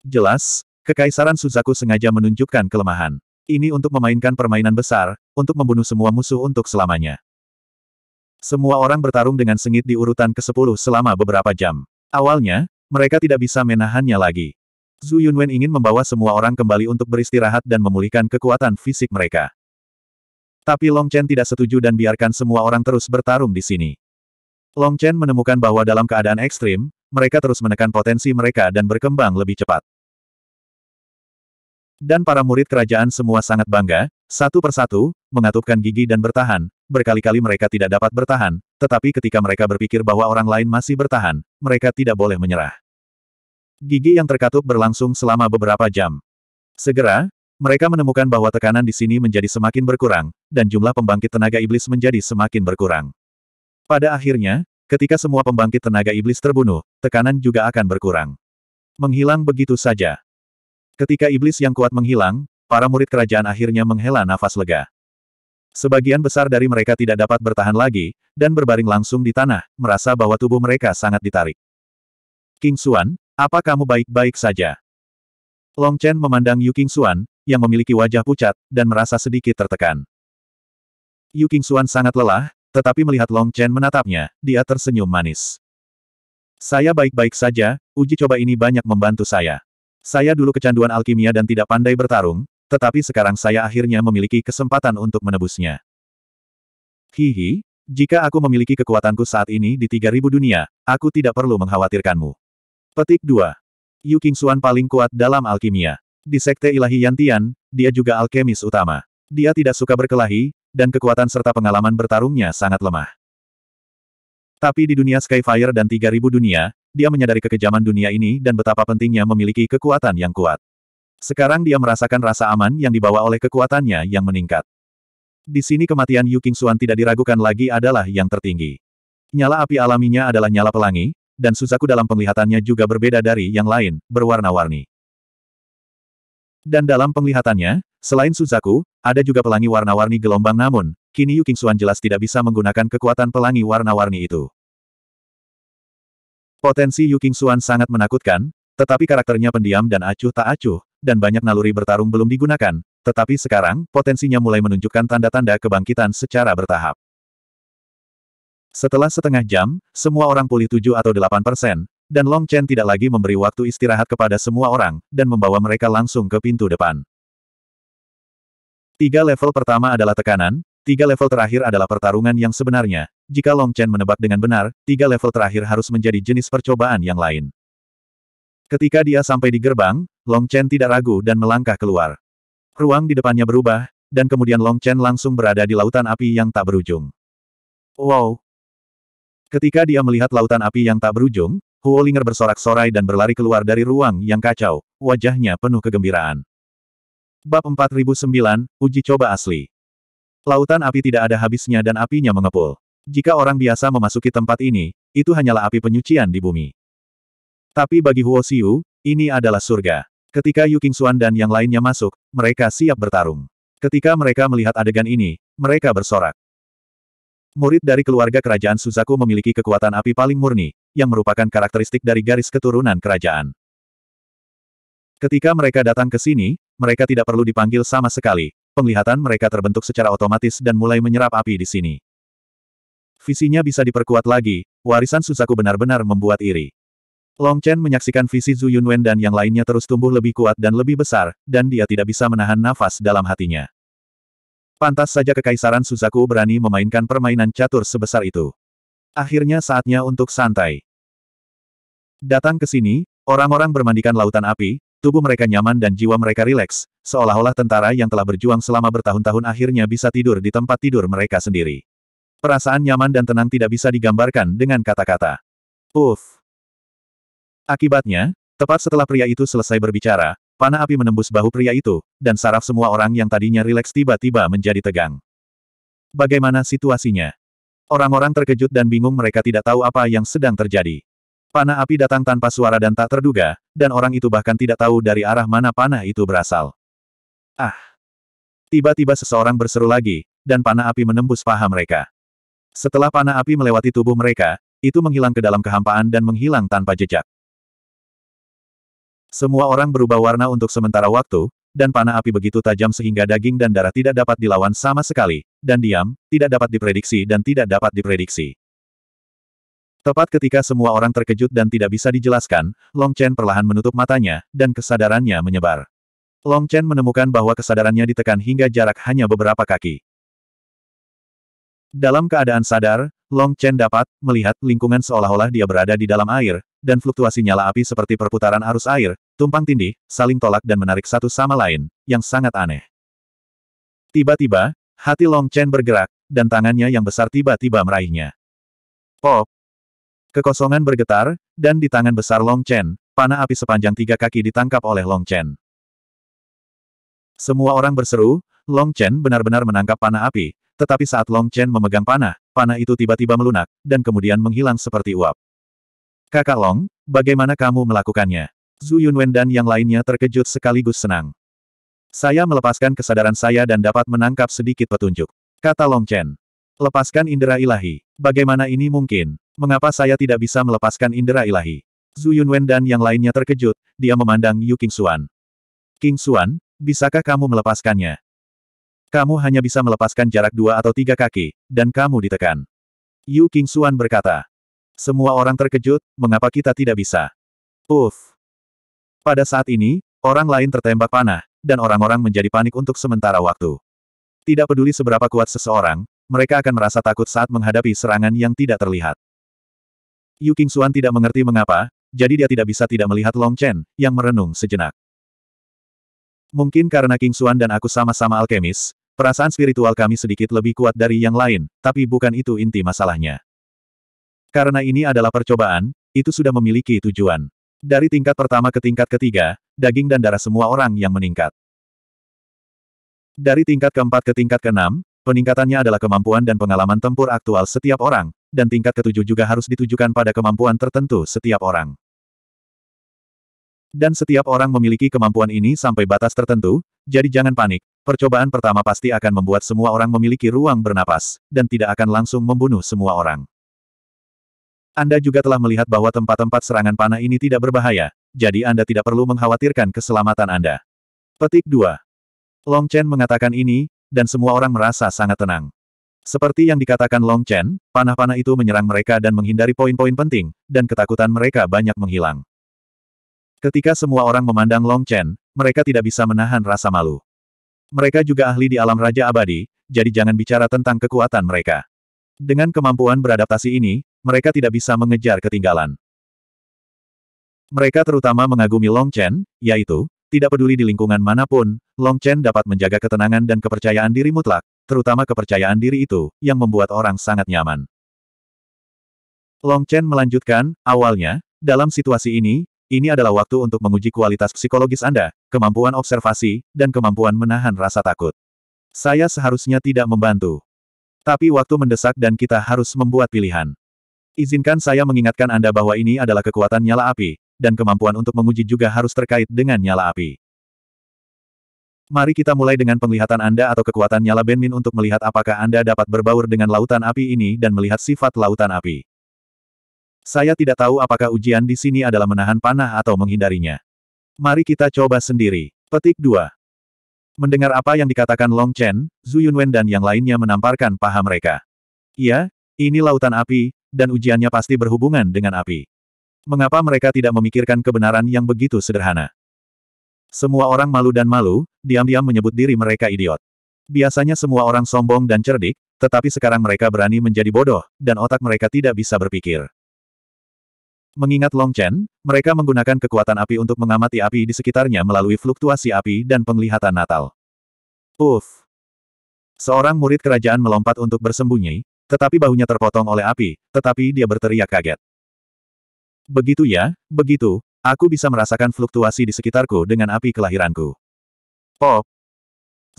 Jelas, Kekaisaran Suzaku sengaja menunjukkan kelemahan. Ini untuk memainkan permainan besar, untuk membunuh semua musuh untuk selamanya. Semua orang bertarung dengan sengit di urutan ke-10 selama beberapa jam. Awalnya, mereka tidak bisa menahannya lagi. Zhu Yunwen ingin membawa semua orang kembali untuk beristirahat dan memulihkan kekuatan fisik mereka. Tapi Long Chen tidak setuju dan biarkan semua orang terus bertarung di sini. Long Chen menemukan bahwa dalam keadaan ekstrim, mereka terus menekan potensi mereka dan berkembang lebih cepat. Dan para murid kerajaan semua sangat bangga, satu persatu, mengatupkan gigi dan bertahan, berkali-kali mereka tidak dapat bertahan, tetapi ketika mereka berpikir bahwa orang lain masih bertahan, mereka tidak boleh menyerah. Gigi yang terkatup berlangsung selama beberapa jam. Segera, mereka menemukan bahwa tekanan di sini menjadi semakin berkurang, dan jumlah pembangkit tenaga iblis menjadi semakin berkurang. Pada akhirnya, ketika semua pembangkit tenaga iblis terbunuh, tekanan juga akan berkurang. Menghilang begitu saja. Ketika iblis yang kuat menghilang, para murid kerajaan akhirnya menghela nafas lega. Sebagian besar dari mereka tidak dapat bertahan lagi, dan berbaring langsung di tanah, merasa bahwa tubuh mereka sangat ditarik. King Xuan, apa kamu baik-baik saja? Long Chen memandang Yu King Xuan, yang memiliki wajah pucat, dan merasa sedikit tertekan. Yu King Xuan sangat lelah, tetapi melihat Long Chen menatapnya, dia tersenyum manis. Saya baik-baik saja, uji coba ini banyak membantu saya. Saya dulu kecanduan alkimia dan tidak pandai bertarung, tetapi sekarang saya akhirnya memiliki kesempatan untuk menebusnya. Hihi, jika aku memiliki kekuatanku saat ini di 3000 dunia, aku tidak perlu mengkhawatirkanmu. Petik 2. Yu Qingxuan paling kuat dalam alkimia. Di Sekte Ilahi Yantian, dia juga alkemis utama. Dia tidak suka berkelahi, dan kekuatan serta pengalaman bertarungnya sangat lemah. Tapi di dunia Skyfire dan 3000 dunia, dia menyadari kekejaman dunia ini dan betapa pentingnya memiliki kekuatan yang kuat. Sekarang dia merasakan rasa aman yang dibawa oleh kekuatannya yang meningkat. Di sini kematian Yu Qingxuan tidak diragukan lagi adalah yang tertinggi. Nyala api alaminya adalah nyala pelangi, dan Suzaku dalam penglihatannya juga berbeda dari yang lain, berwarna-warni. Dan dalam penglihatannya, selain Suzaku, ada juga pelangi warna-warni gelombang namun, kini Yu Qingxuan jelas tidak bisa menggunakan kekuatan pelangi warna-warni itu. Potensi Yu Qingxuan sangat menakutkan, tetapi karakternya pendiam dan acuh tak acuh, dan banyak naluri bertarung belum digunakan, tetapi sekarang, potensinya mulai menunjukkan tanda-tanda kebangkitan secara bertahap. Setelah setengah jam, semua orang pulih 7 atau 8 persen, dan Long Chen tidak lagi memberi waktu istirahat kepada semua orang, dan membawa mereka langsung ke pintu depan. Tiga level pertama adalah tekanan, tiga level terakhir adalah pertarungan yang sebenarnya. Jika Long Chen menebak dengan benar, tiga level terakhir harus menjadi jenis percobaan yang lain. Ketika dia sampai di gerbang, Long Chen tidak ragu dan melangkah keluar. Ruang di depannya berubah, dan kemudian Long Chen langsung berada di lautan api yang tak berujung. Wow, Ketika dia melihat lautan api yang tak berujung, Huolinger bersorak-sorai dan berlari keluar dari ruang yang kacau, wajahnya penuh kegembiraan. Bab 4009, Uji Coba Asli Lautan api tidak ada habisnya dan apinya mengepul. Jika orang biasa memasuki tempat ini, itu hanyalah api penyucian di bumi. Tapi bagi Huo Xiu, ini adalah surga. Ketika Yu Qingxuan dan yang lainnya masuk, mereka siap bertarung. Ketika mereka melihat adegan ini, mereka bersorak. Murid dari keluarga kerajaan Suzaku memiliki kekuatan api paling murni, yang merupakan karakteristik dari garis keturunan kerajaan. Ketika mereka datang ke sini, mereka tidak perlu dipanggil sama sekali. Penglihatan mereka terbentuk secara otomatis dan mulai menyerap api di sini. Visinya bisa diperkuat lagi, warisan Suzaku benar-benar membuat iri. Long Chen menyaksikan visi Zhu Yunwen dan yang lainnya terus tumbuh lebih kuat dan lebih besar, dan dia tidak bisa menahan nafas dalam hatinya. Pantas saja Kekaisaran Suzaku berani memainkan permainan catur sebesar itu. Akhirnya saatnya untuk santai. Datang ke sini, orang-orang bermandikan lautan api, tubuh mereka nyaman dan jiwa mereka rileks, seolah-olah tentara yang telah berjuang selama bertahun-tahun akhirnya bisa tidur di tempat tidur mereka sendiri. Perasaan nyaman dan tenang tidak bisa digambarkan dengan kata-kata. Uff. Akibatnya, Tepat setelah pria itu selesai berbicara, Panah api menembus bahu pria itu, dan saraf semua orang yang tadinya rileks tiba-tiba menjadi tegang. Bagaimana situasinya? Orang-orang terkejut dan bingung mereka tidak tahu apa yang sedang terjadi. Panah api datang tanpa suara dan tak terduga, dan orang itu bahkan tidak tahu dari arah mana panah itu berasal. Ah! Tiba-tiba seseorang berseru lagi, dan panah api menembus paha mereka. Setelah panah api melewati tubuh mereka, itu menghilang ke dalam kehampaan dan menghilang tanpa jejak. Semua orang berubah warna untuk sementara waktu, dan panah api begitu tajam sehingga daging dan darah tidak dapat dilawan sama sekali, dan diam, tidak dapat diprediksi dan tidak dapat diprediksi. Tepat ketika semua orang terkejut dan tidak bisa dijelaskan, Long Chen perlahan menutup matanya, dan kesadarannya menyebar. Long Chen menemukan bahwa kesadarannya ditekan hingga jarak hanya beberapa kaki. Dalam keadaan sadar, Long Chen dapat melihat lingkungan seolah-olah dia berada di dalam air, dan fluktuasi nyala api seperti perputaran arus air, Tumpang tindih, saling tolak dan menarik satu sama lain, yang sangat aneh. Tiba-tiba, hati Long Chen bergerak, dan tangannya yang besar tiba-tiba meraihnya. Pop! Kekosongan bergetar, dan di tangan besar Long Chen, panah api sepanjang tiga kaki ditangkap oleh Long Chen. Semua orang berseru, Long Chen benar-benar menangkap panah api, tetapi saat Long Chen memegang panah, panah itu tiba-tiba melunak, dan kemudian menghilang seperti uap. Kakak Long, bagaimana kamu melakukannya? Zhu Yunwen dan yang lainnya terkejut sekaligus senang. Saya melepaskan kesadaran saya dan dapat menangkap sedikit petunjuk. Kata Long Chen. Lepaskan indera ilahi. Bagaimana ini mungkin? Mengapa saya tidak bisa melepaskan indera ilahi? Zhu Yunwen dan yang lainnya terkejut, dia memandang Yu King Xuan. King Xuan, bisakah kamu melepaskannya? Kamu hanya bisa melepaskan jarak dua atau tiga kaki, dan kamu ditekan. Yu King Xuan berkata. Semua orang terkejut, mengapa kita tidak bisa? Uff, pada saat ini, orang lain tertembak panah, dan orang-orang menjadi panik untuk sementara waktu. Tidak peduli seberapa kuat seseorang, mereka akan merasa takut saat menghadapi serangan yang tidak terlihat. Yu King Xuan tidak mengerti mengapa, jadi dia tidak bisa tidak melihat Long Chen, yang merenung sejenak. Mungkin karena King Xuan dan aku sama-sama alkemis, perasaan spiritual kami sedikit lebih kuat dari yang lain, tapi bukan itu inti masalahnya. Karena ini adalah percobaan, itu sudah memiliki tujuan. Dari tingkat pertama ke tingkat ketiga, daging dan darah semua orang yang meningkat. Dari tingkat keempat ke tingkat keenam, peningkatannya adalah kemampuan dan pengalaman tempur aktual setiap orang, dan tingkat ketujuh juga harus ditujukan pada kemampuan tertentu setiap orang. Dan setiap orang memiliki kemampuan ini sampai batas tertentu, jadi jangan panik, percobaan pertama pasti akan membuat semua orang memiliki ruang bernapas, dan tidak akan langsung membunuh semua orang. Anda juga telah melihat bahwa tempat-tempat serangan panah ini tidak berbahaya, jadi Anda tidak perlu mengkhawatirkan keselamatan Anda. Petik 2. Long Chen mengatakan ini, dan semua orang merasa sangat tenang. Seperti yang dikatakan Long Chen, panah-panah itu menyerang mereka dan menghindari poin-poin penting, dan ketakutan mereka banyak menghilang. Ketika semua orang memandang Long Chen, mereka tidak bisa menahan rasa malu. Mereka juga ahli di alam Raja Abadi, jadi jangan bicara tentang kekuatan mereka. Dengan kemampuan beradaptasi ini, mereka tidak bisa mengejar ketinggalan. Mereka terutama mengagumi Long Chen, yaitu, tidak peduli di lingkungan manapun, Long Chen dapat menjaga ketenangan dan kepercayaan diri mutlak, terutama kepercayaan diri itu, yang membuat orang sangat nyaman. Long Chen melanjutkan, awalnya, dalam situasi ini, ini adalah waktu untuk menguji kualitas psikologis Anda, kemampuan observasi, dan kemampuan menahan rasa takut. Saya seharusnya tidak membantu. Tapi waktu mendesak dan kita harus membuat pilihan. Izinkan saya mengingatkan Anda bahwa ini adalah kekuatan nyala api, dan kemampuan untuk menguji juga harus terkait dengan nyala api. Mari kita mulai dengan penglihatan Anda atau kekuatan nyala Benmin untuk melihat apakah Anda dapat berbaur dengan lautan api ini dan melihat sifat lautan api. Saya tidak tahu apakah ujian di sini adalah menahan panah atau menghindarinya. Mari kita coba sendiri. Petik 2. Mendengar apa yang dikatakan Long Chen, Zhu Yunwen dan yang lainnya menamparkan paha mereka. Iya, ini lautan api, dan ujiannya pasti berhubungan dengan api. Mengapa mereka tidak memikirkan kebenaran yang begitu sederhana? Semua orang malu dan malu, diam-diam menyebut diri mereka idiot. Biasanya semua orang sombong dan cerdik, tetapi sekarang mereka berani menjadi bodoh, dan otak mereka tidak bisa berpikir. Mengingat Long Chen, mereka menggunakan kekuatan api untuk mengamati api di sekitarnya melalui fluktuasi api dan penglihatan natal. Uff! Seorang murid kerajaan melompat untuk bersembunyi, tetapi bahunya terpotong oleh api, tetapi dia berteriak kaget. Begitu ya, begitu, aku bisa merasakan fluktuasi di sekitarku dengan api kelahiranku. Pop!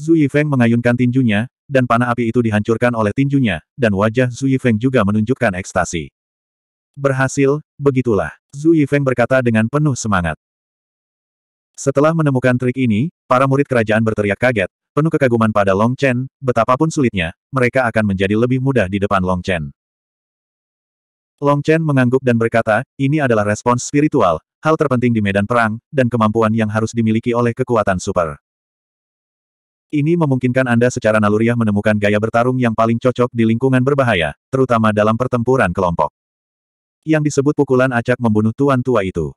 Zhu Yifeng mengayunkan tinjunya, dan panah api itu dihancurkan oleh tinjunya, dan wajah Zhu Yifeng juga menunjukkan ekstasi. Berhasil, begitulah, Zhu Yifeng berkata dengan penuh semangat. Setelah menemukan trik ini, para murid kerajaan berteriak kaget, Penuh kekaguman pada Long Chen, betapapun sulitnya, mereka akan menjadi lebih mudah di depan Long Chen. Long Chen mengangguk dan berkata, ini adalah respons spiritual, hal terpenting di medan perang, dan kemampuan yang harus dimiliki oleh kekuatan super. Ini memungkinkan Anda secara naluriah menemukan gaya bertarung yang paling cocok di lingkungan berbahaya, terutama dalam pertempuran kelompok. Yang disebut pukulan acak membunuh tuan tua itu.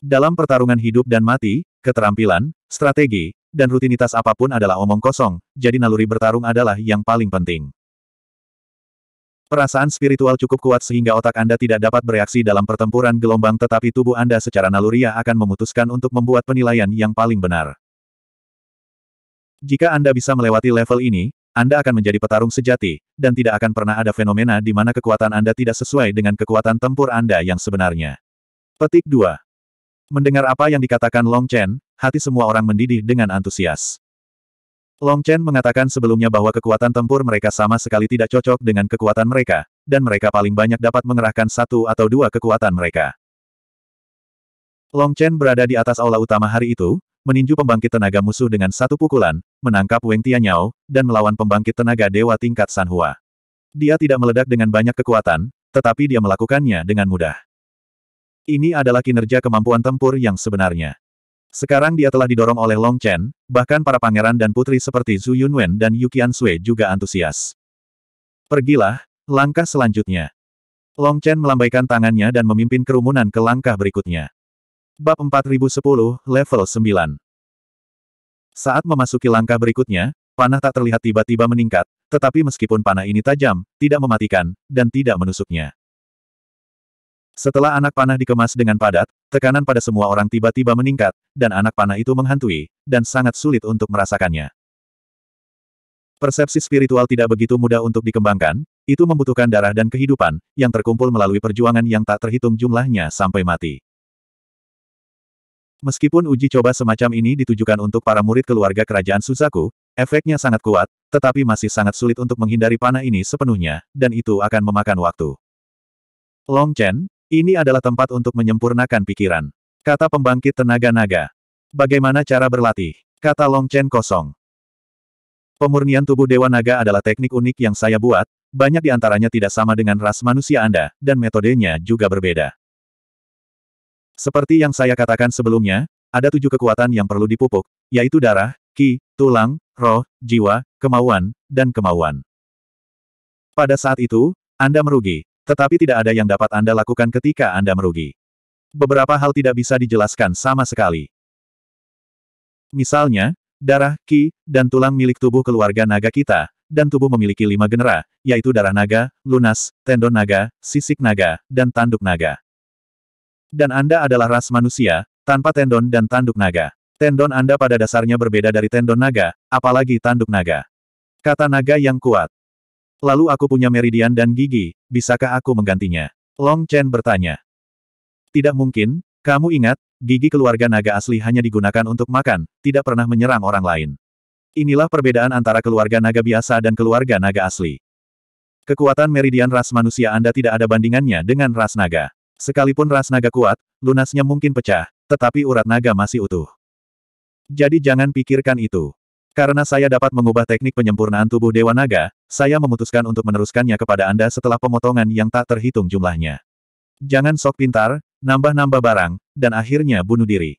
Dalam pertarungan hidup dan mati, keterampilan, strategi, dan rutinitas apapun adalah omong kosong, jadi naluri bertarung adalah yang paling penting. Perasaan spiritual cukup kuat sehingga otak Anda tidak dapat bereaksi dalam pertempuran gelombang tetapi tubuh Anda secara naluriah akan memutuskan untuk membuat penilaian yang paling benar. Jika Anda bisa melewati level ini, Anda akan menjadi petarung sejati, dan tidak akan pernah ada fenomena di mana kekuatan Anda tidak sesuai dengan kekuatan tempur Anda yang sebenarnya. Petik 2. Mendengar apa yang dikatakan Long Chen, hati semua orang mendidih dengan antusias. Long Chen mengatakan sebelumnya bahwa kekuatan tempur mereka sama sekali tidak cocok dengan kekuatan mereka, dan mereka paling banyak dapat mengerahkan satu atau dua kekuatan mereka. Long Chen berada di atas aula utama hari itu, meninju pembangkit tenaga musuh dengan satu pukulan, menangkap Weng Tianyao, dan melawan pembangkit tenaga dewa tingkat Sanhua. Dia tidak meledak dengan banyak kekuatan, tetapi dia melakukannya dengan mudah. Ini adalah kinerja kemampuan tempur yang sebenarnya. Sekarang dia telah didorong oleh Long Chen, bahkan para pangeran dan putri seperti Zhu Yunwen dan Yu Sui juga antusias. Pergilah, langkah selanjutnya. Long Chen melambaikan tangannya dan memimpin kerumunan ke langkah berikutnya. Bab 4010, level 9. Saat memasuki langkah berikutnya, panah tak terlihat tiba-tiba meningkat, tetapi meskipun panah ini tajam, tidak mematikan, dan tidak menusuknya. Setelah anak panah dikemas dengan padat, tekanan pada semua orang tiba-tiba meningkat, dan anak panah itu menghantui, dan sangat sulit untuk merasakannya. Persepsi spiritual tidak begitu mudah untuk dikembangkan, itu membutuhkan darah dan kehidupan, yang terkumpul melalui perjuangan yang tak terhitung jumlahnya sampai mati. Meskipun uji coba semacam ini ditujukan untuk para murid keluarga kerajaan Suzaku, efeknya sangat kuat, tetapi masih sangat sulit untuk menghindari panah ini sepenuhnya, dan itu akan memakan waktu. Long Chen, ini adalah tempat untuk menyempurnakan pikiran. Kata pembangkit tenaga naga. Bagaimana cara berlatih? Kata Long Chen kosong. Pemurnian tubuh Dewa Naga adalah teknik unik yang saya buat, banyak di antaranya tidak sama dengan ras manusia Anda, dan metodenya juga berbeda. Seperti yang saya katakan sebelumnya, ada tujuh kekuatan yang perlu dipupuk, yaitu darah, ki, tulang, roh, jiwa, kemauan, dan kemauan. Pada saat itu, Anda merugi, tetapi tidak ada yang dapat Anda lakukan ketika Anda merugi. Beberapa hal tidak bisa dijelaskan sama sekali. Misalnya, darah, ki, dan tulang milik tubuh keluarga naga kita, dan tubuh memiliki lima genera, yaitu darah naga, lunas, tendon naga, sisik naga, dan tanduk naga. Dan Anda adalah ras manusia, tanpa tendon dan tanduk naga. Tendon Anda pada dasarnya berbeda dari tendon naga, apalagi tanduk naga. Kata naga yang kuat, Lalu aku punya meridian dan gigi, bisakah aku menggantinya? Long Chen bertanya. Tidak mungkin, kamu ingat, gigi keluarga naga asli hanya digunakan untuk makan, tidak pernah menyerang orang lain. Inilah perbedaan antara keluarga naga biasa dan keluarga naga asli. Kekuatan meridian ras manusia Anda tidak ada bandingannya dengan ras naga. Sekalipun ras naga kuat, lunasnya mungkin pecah, tetapi urat naga masih utuh. Jadi jangan pikirkan itu. Karena saya dapat mengubah teknik penyempurnaan tubuh Dewa Naga, saya memutuskan untuk meneruskannya kepada Anda setelah pemotongan yang tak terhitung jumlahnya. Jangan sok pintar, nambah-nambah barang, dan akhirnya bunuh diri.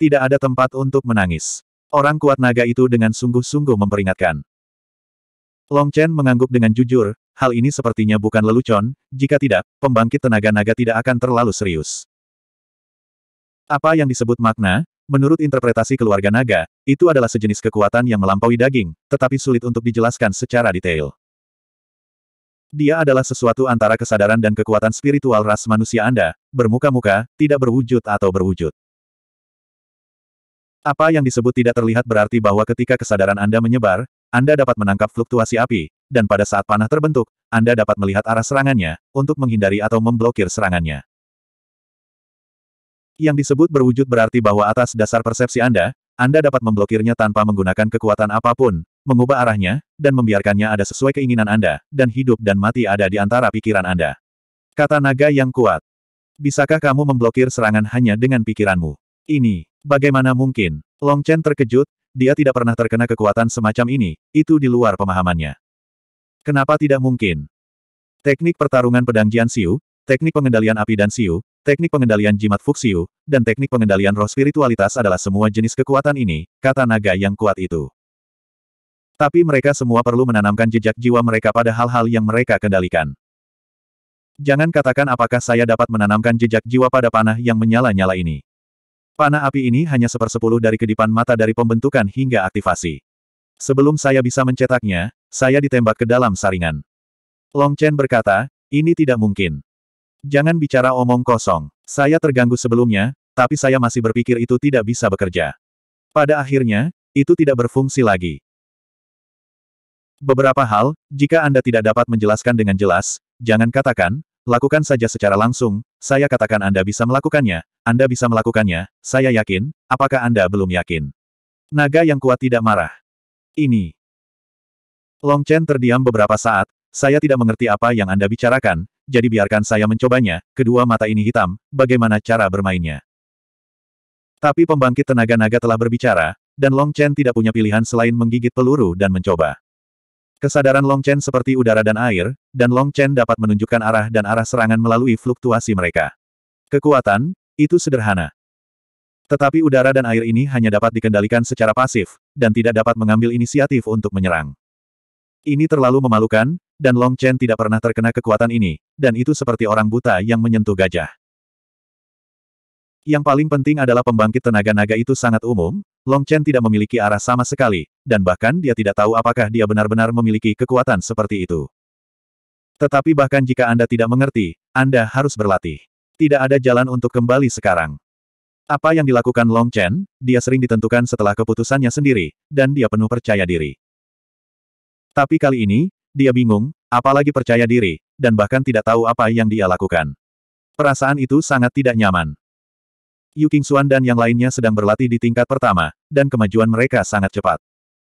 Tidak ada tempat untuk menangis. Orang kuat naga itu dengan sungguh-sungguh memperingatkan. Long Chen mengangguk dengan jujur, hal ini sepertinya bukan lelucon, jika tidak, pembangkit tenaga naga tidak akan terlalu serius. Apa yang disebut makna, Menurut interpretasi keluarga naga, itu adalah sejenis kekuatan yang melampaui daging, tetapi sulit untuk dijelaskan secara detail. Dia adalah sesuatu antara kesadaran dan kekuatan spiritual ras manusia Anda, bermuka-muka, tidak berwujud atau berwujud. Apa yang disebut tidak terlihat berarti bahwa ketika kesadaran Anda menyebar, Anda dapat menangkap fluktuasi api, dan pada saat panah terbentuk, Anda dapat melihat arah serangannya, untuk menghindari atau memblokir serangannya. Yang disebut berwujud berarti bahwa atas dasar persepsi Anda, Anda dapat memblokirnya tanpa menggunakan kekuatan apapun, mengubah arahnya, dan membiarkannya ada sesuai keinginan Anda, dan hidup dan mati ada di antara pikiran Anda. Kata naga yang kuat. Bisakah kamu memblokir serangan hanya dengan pikiranmu? Ini, bagaimana mungkin? Long Chen terkejut, dia tidak pernah terkena kekuatan semacam ini, itu di luar pemahamannya. Kenapa tidak mungkin? Teknik pertarungan pedang Jian Siu, teknik pengendalian api dan siu teknik pengendalian jimat fuksiu, dan teknik pengendalian roh spiritualitas adalah semua jenis kekuatan ini, kata naga yang kuat itu. Tapi mereka semua perlu menanamkan jejak jiwa mereka pada hal-hal yang mereka kendalikan. Jangan katakan apakah saya dapat menanamkan jejak jiwa pada panah yang menyala-nyala ini. Panah api ini hanya sepersepuluh dari kedipan mata dari pembentukan hingga aktivasi. Sebelum saya bisa mencetaknya, saya ditembak ke dalam saringan. Long Chen berkata, ini tidak mungkin. Jangan bicara omong kosong. Saya terganggu sebelumnya, tapi saya masih berpikir itu tidak bisa bekerja. Pada akhirnya, itu tidak berfungsi lagi. Beberapa hal, jika Anda tidak dapat menjelaskan dengan jelas, jangan katakan, lakukan saja secara langsung, saya katakan Anda bisa melakukannya, Anda bisa melakukannya, saya yakin, apakah Anda belum yakin? Naga yang kuat tidak marah. Ini. Long Chen terdiam beberapa saat, saya tidak mengerti apa yang Anda bicarakan, jadi biarkan saya mencobanya, kedua mata ini hitam, bagaimana cara bermainnya. Tapi pembangkit tenaga naga telah berbicara, dan Long Chen tidak punya pilihan selain menggigit peluru dan mencoba. Kesadaran Long Chen seperti udara dan air, dan Long Chen dapat menunjukkan arah dan arah serangan melalui fluktuasi mereka. Kekuatan, itu sederhana. Tetapi udara dan air ini hanya dapat dikendalikan secara pasif, dan tidak dapat mengambil inisiatif untuk menyerang. Ini terlalu memalukan, dan Long Chen tidak pernah terkena kekuatan ini, dan itu seperti orang buta yang menyentuh gajah. Yang paling penting adalah pembangkit tenaga naga itu sangat umum, Long Chen tidak memiliki arah sama sekali, dan bahkan dia tidak tahu apakah dia benar-benar memiliki kekuatan seperti itu. Tetapi bahkan jika Anda tidak mengerti, Anda harus berlatih. Tidak ada jalan untuk kembali sekarang. Apa yang dilakukan Long Chen, dia sering ditentukan setelah keputusannya sendiri, dan dia penuh percaya diri. Tapi kali ini, dia bingung, apalagi percaya diri, dan bahkan tidak tahu apa yang dia lakukan. Perasaan itu sangat tidak nyaman. Yu Qingxuan dan yang lainnya sedang berlatih di tingkat pertama, dan kemajuan mereka sangat cepat.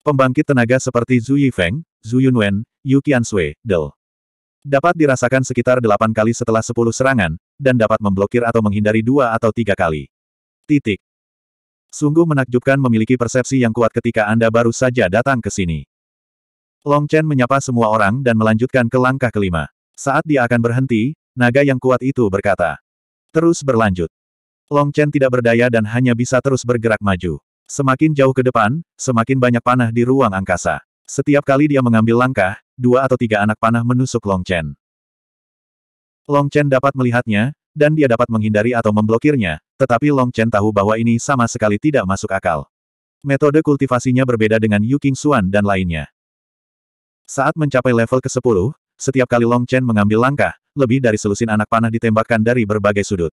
Pembangkit tenaga seperti Zhu Yifeng, Zhu Yunwen, Yu Sui, Del. Dapat dirasakan sekitar delapan kali setelah sepuluh serangan, dan dapat memblokir atau menghindari dua atau tiga kali. Titik. Sungguh menakjubkan memiliki persepsi yang kuat ketika Anda baru saja datang ke sini. Long Chen menyapa semua orang dan melanjutkan ke langkah kelima. Saat dia akan berhenti, naga yang kuat itu berkata. Terus berlanjut. Long Chen tidak berdaya dan hanya bisa terus bergerak maju. Semakin jauh ke depan, semakin banyak panah di ruang angkasa. Setiap kali dia mengambil langkah, dua atau tiga anak panah menusuk Long Chen. Long Chen dapat melihatnya, dan dia dapat menghindari atau memblokirnya, tetapi Long Chen tahu bahwa ini sama sekali tidak masuk akal. Metode kultivasinya berbeda dengan Yu King Xuan dan lainnya. Saat mencapai level ke-10, setiap kali Long Chen mengambil langkah, lebih dari selusin anak panah ditembakkan dari berbagai sudut.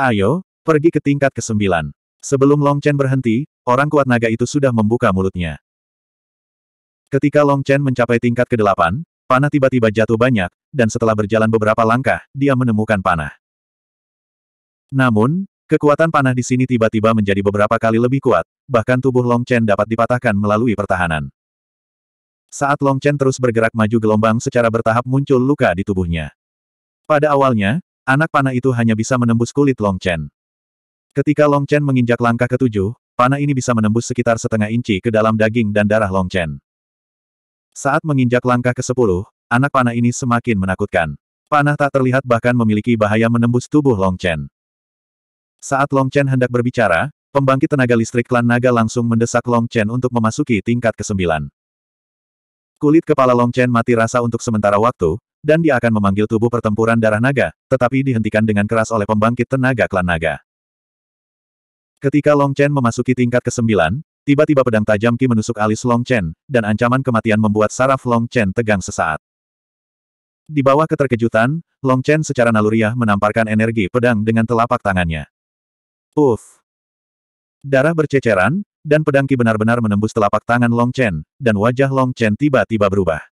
Ayo, pergi ke tingkat ke-9. Sebelum Long Chen berhenti, orang kuat naga itu sudah membuka mulutnya. Ketika Long Chen mencapai tingkat ke-8, panah tiba-tiba jatuh banyak, dan setelah berjalan beberapa langkah, dia menemukan panah. Namun, kekuatan panah di sini tiba-tiba menjadi beberapa kali lebih kuat, bahkan tubuh Long Chen dapat dipatahkan melalui pertahanan. Saat Long Chen terus bergerak maju gelombang secara bertahap muncul luka di tubuhnya. Pada awalnya, anak panah itu hanya bisa menembus kulit Long Chen. Ketika Long Chen menginjak langkah ketujuh, panah ini bisa menembus sekitar setengah inci ke dalam daging dan darah Long Chen. Saat menginjak langkah ke sepuluh, anak panah ini semakin menakutkan. Panah tak terlihat bahkan memiliki bahaya menembus tubuh Long Chen. Saat Long Chen hendak berbicara, pembangkit tenaga listrik klan naga langsung mendesak Long Chen untuk memasuki tingkat kesembilan. 9 Kulit kepala Long Chen mati rasa untuk sementara waktu, dan dia akan memanggil tubuh pertempuran darah naga, tetapi dihentikan dengan keras oleh pembangkit tenaga klan naga. Ketika Long Chen memasuki tingkat ke-9, tiba-tiba pedang tajam Ki menusuk alis Long Chen, dan ancaman kematian membuat saraf Long Chen tegang sesaat. Di bawah keterkejutan, Long Chen secara naluriah menamparkan energi pedang dengan telapak tangannya. Uff! Darah berceceran, dan pedangki benar-benar menembus telapak tangan Long Chen, dan wajah Long Chen tiba-tiba berubah.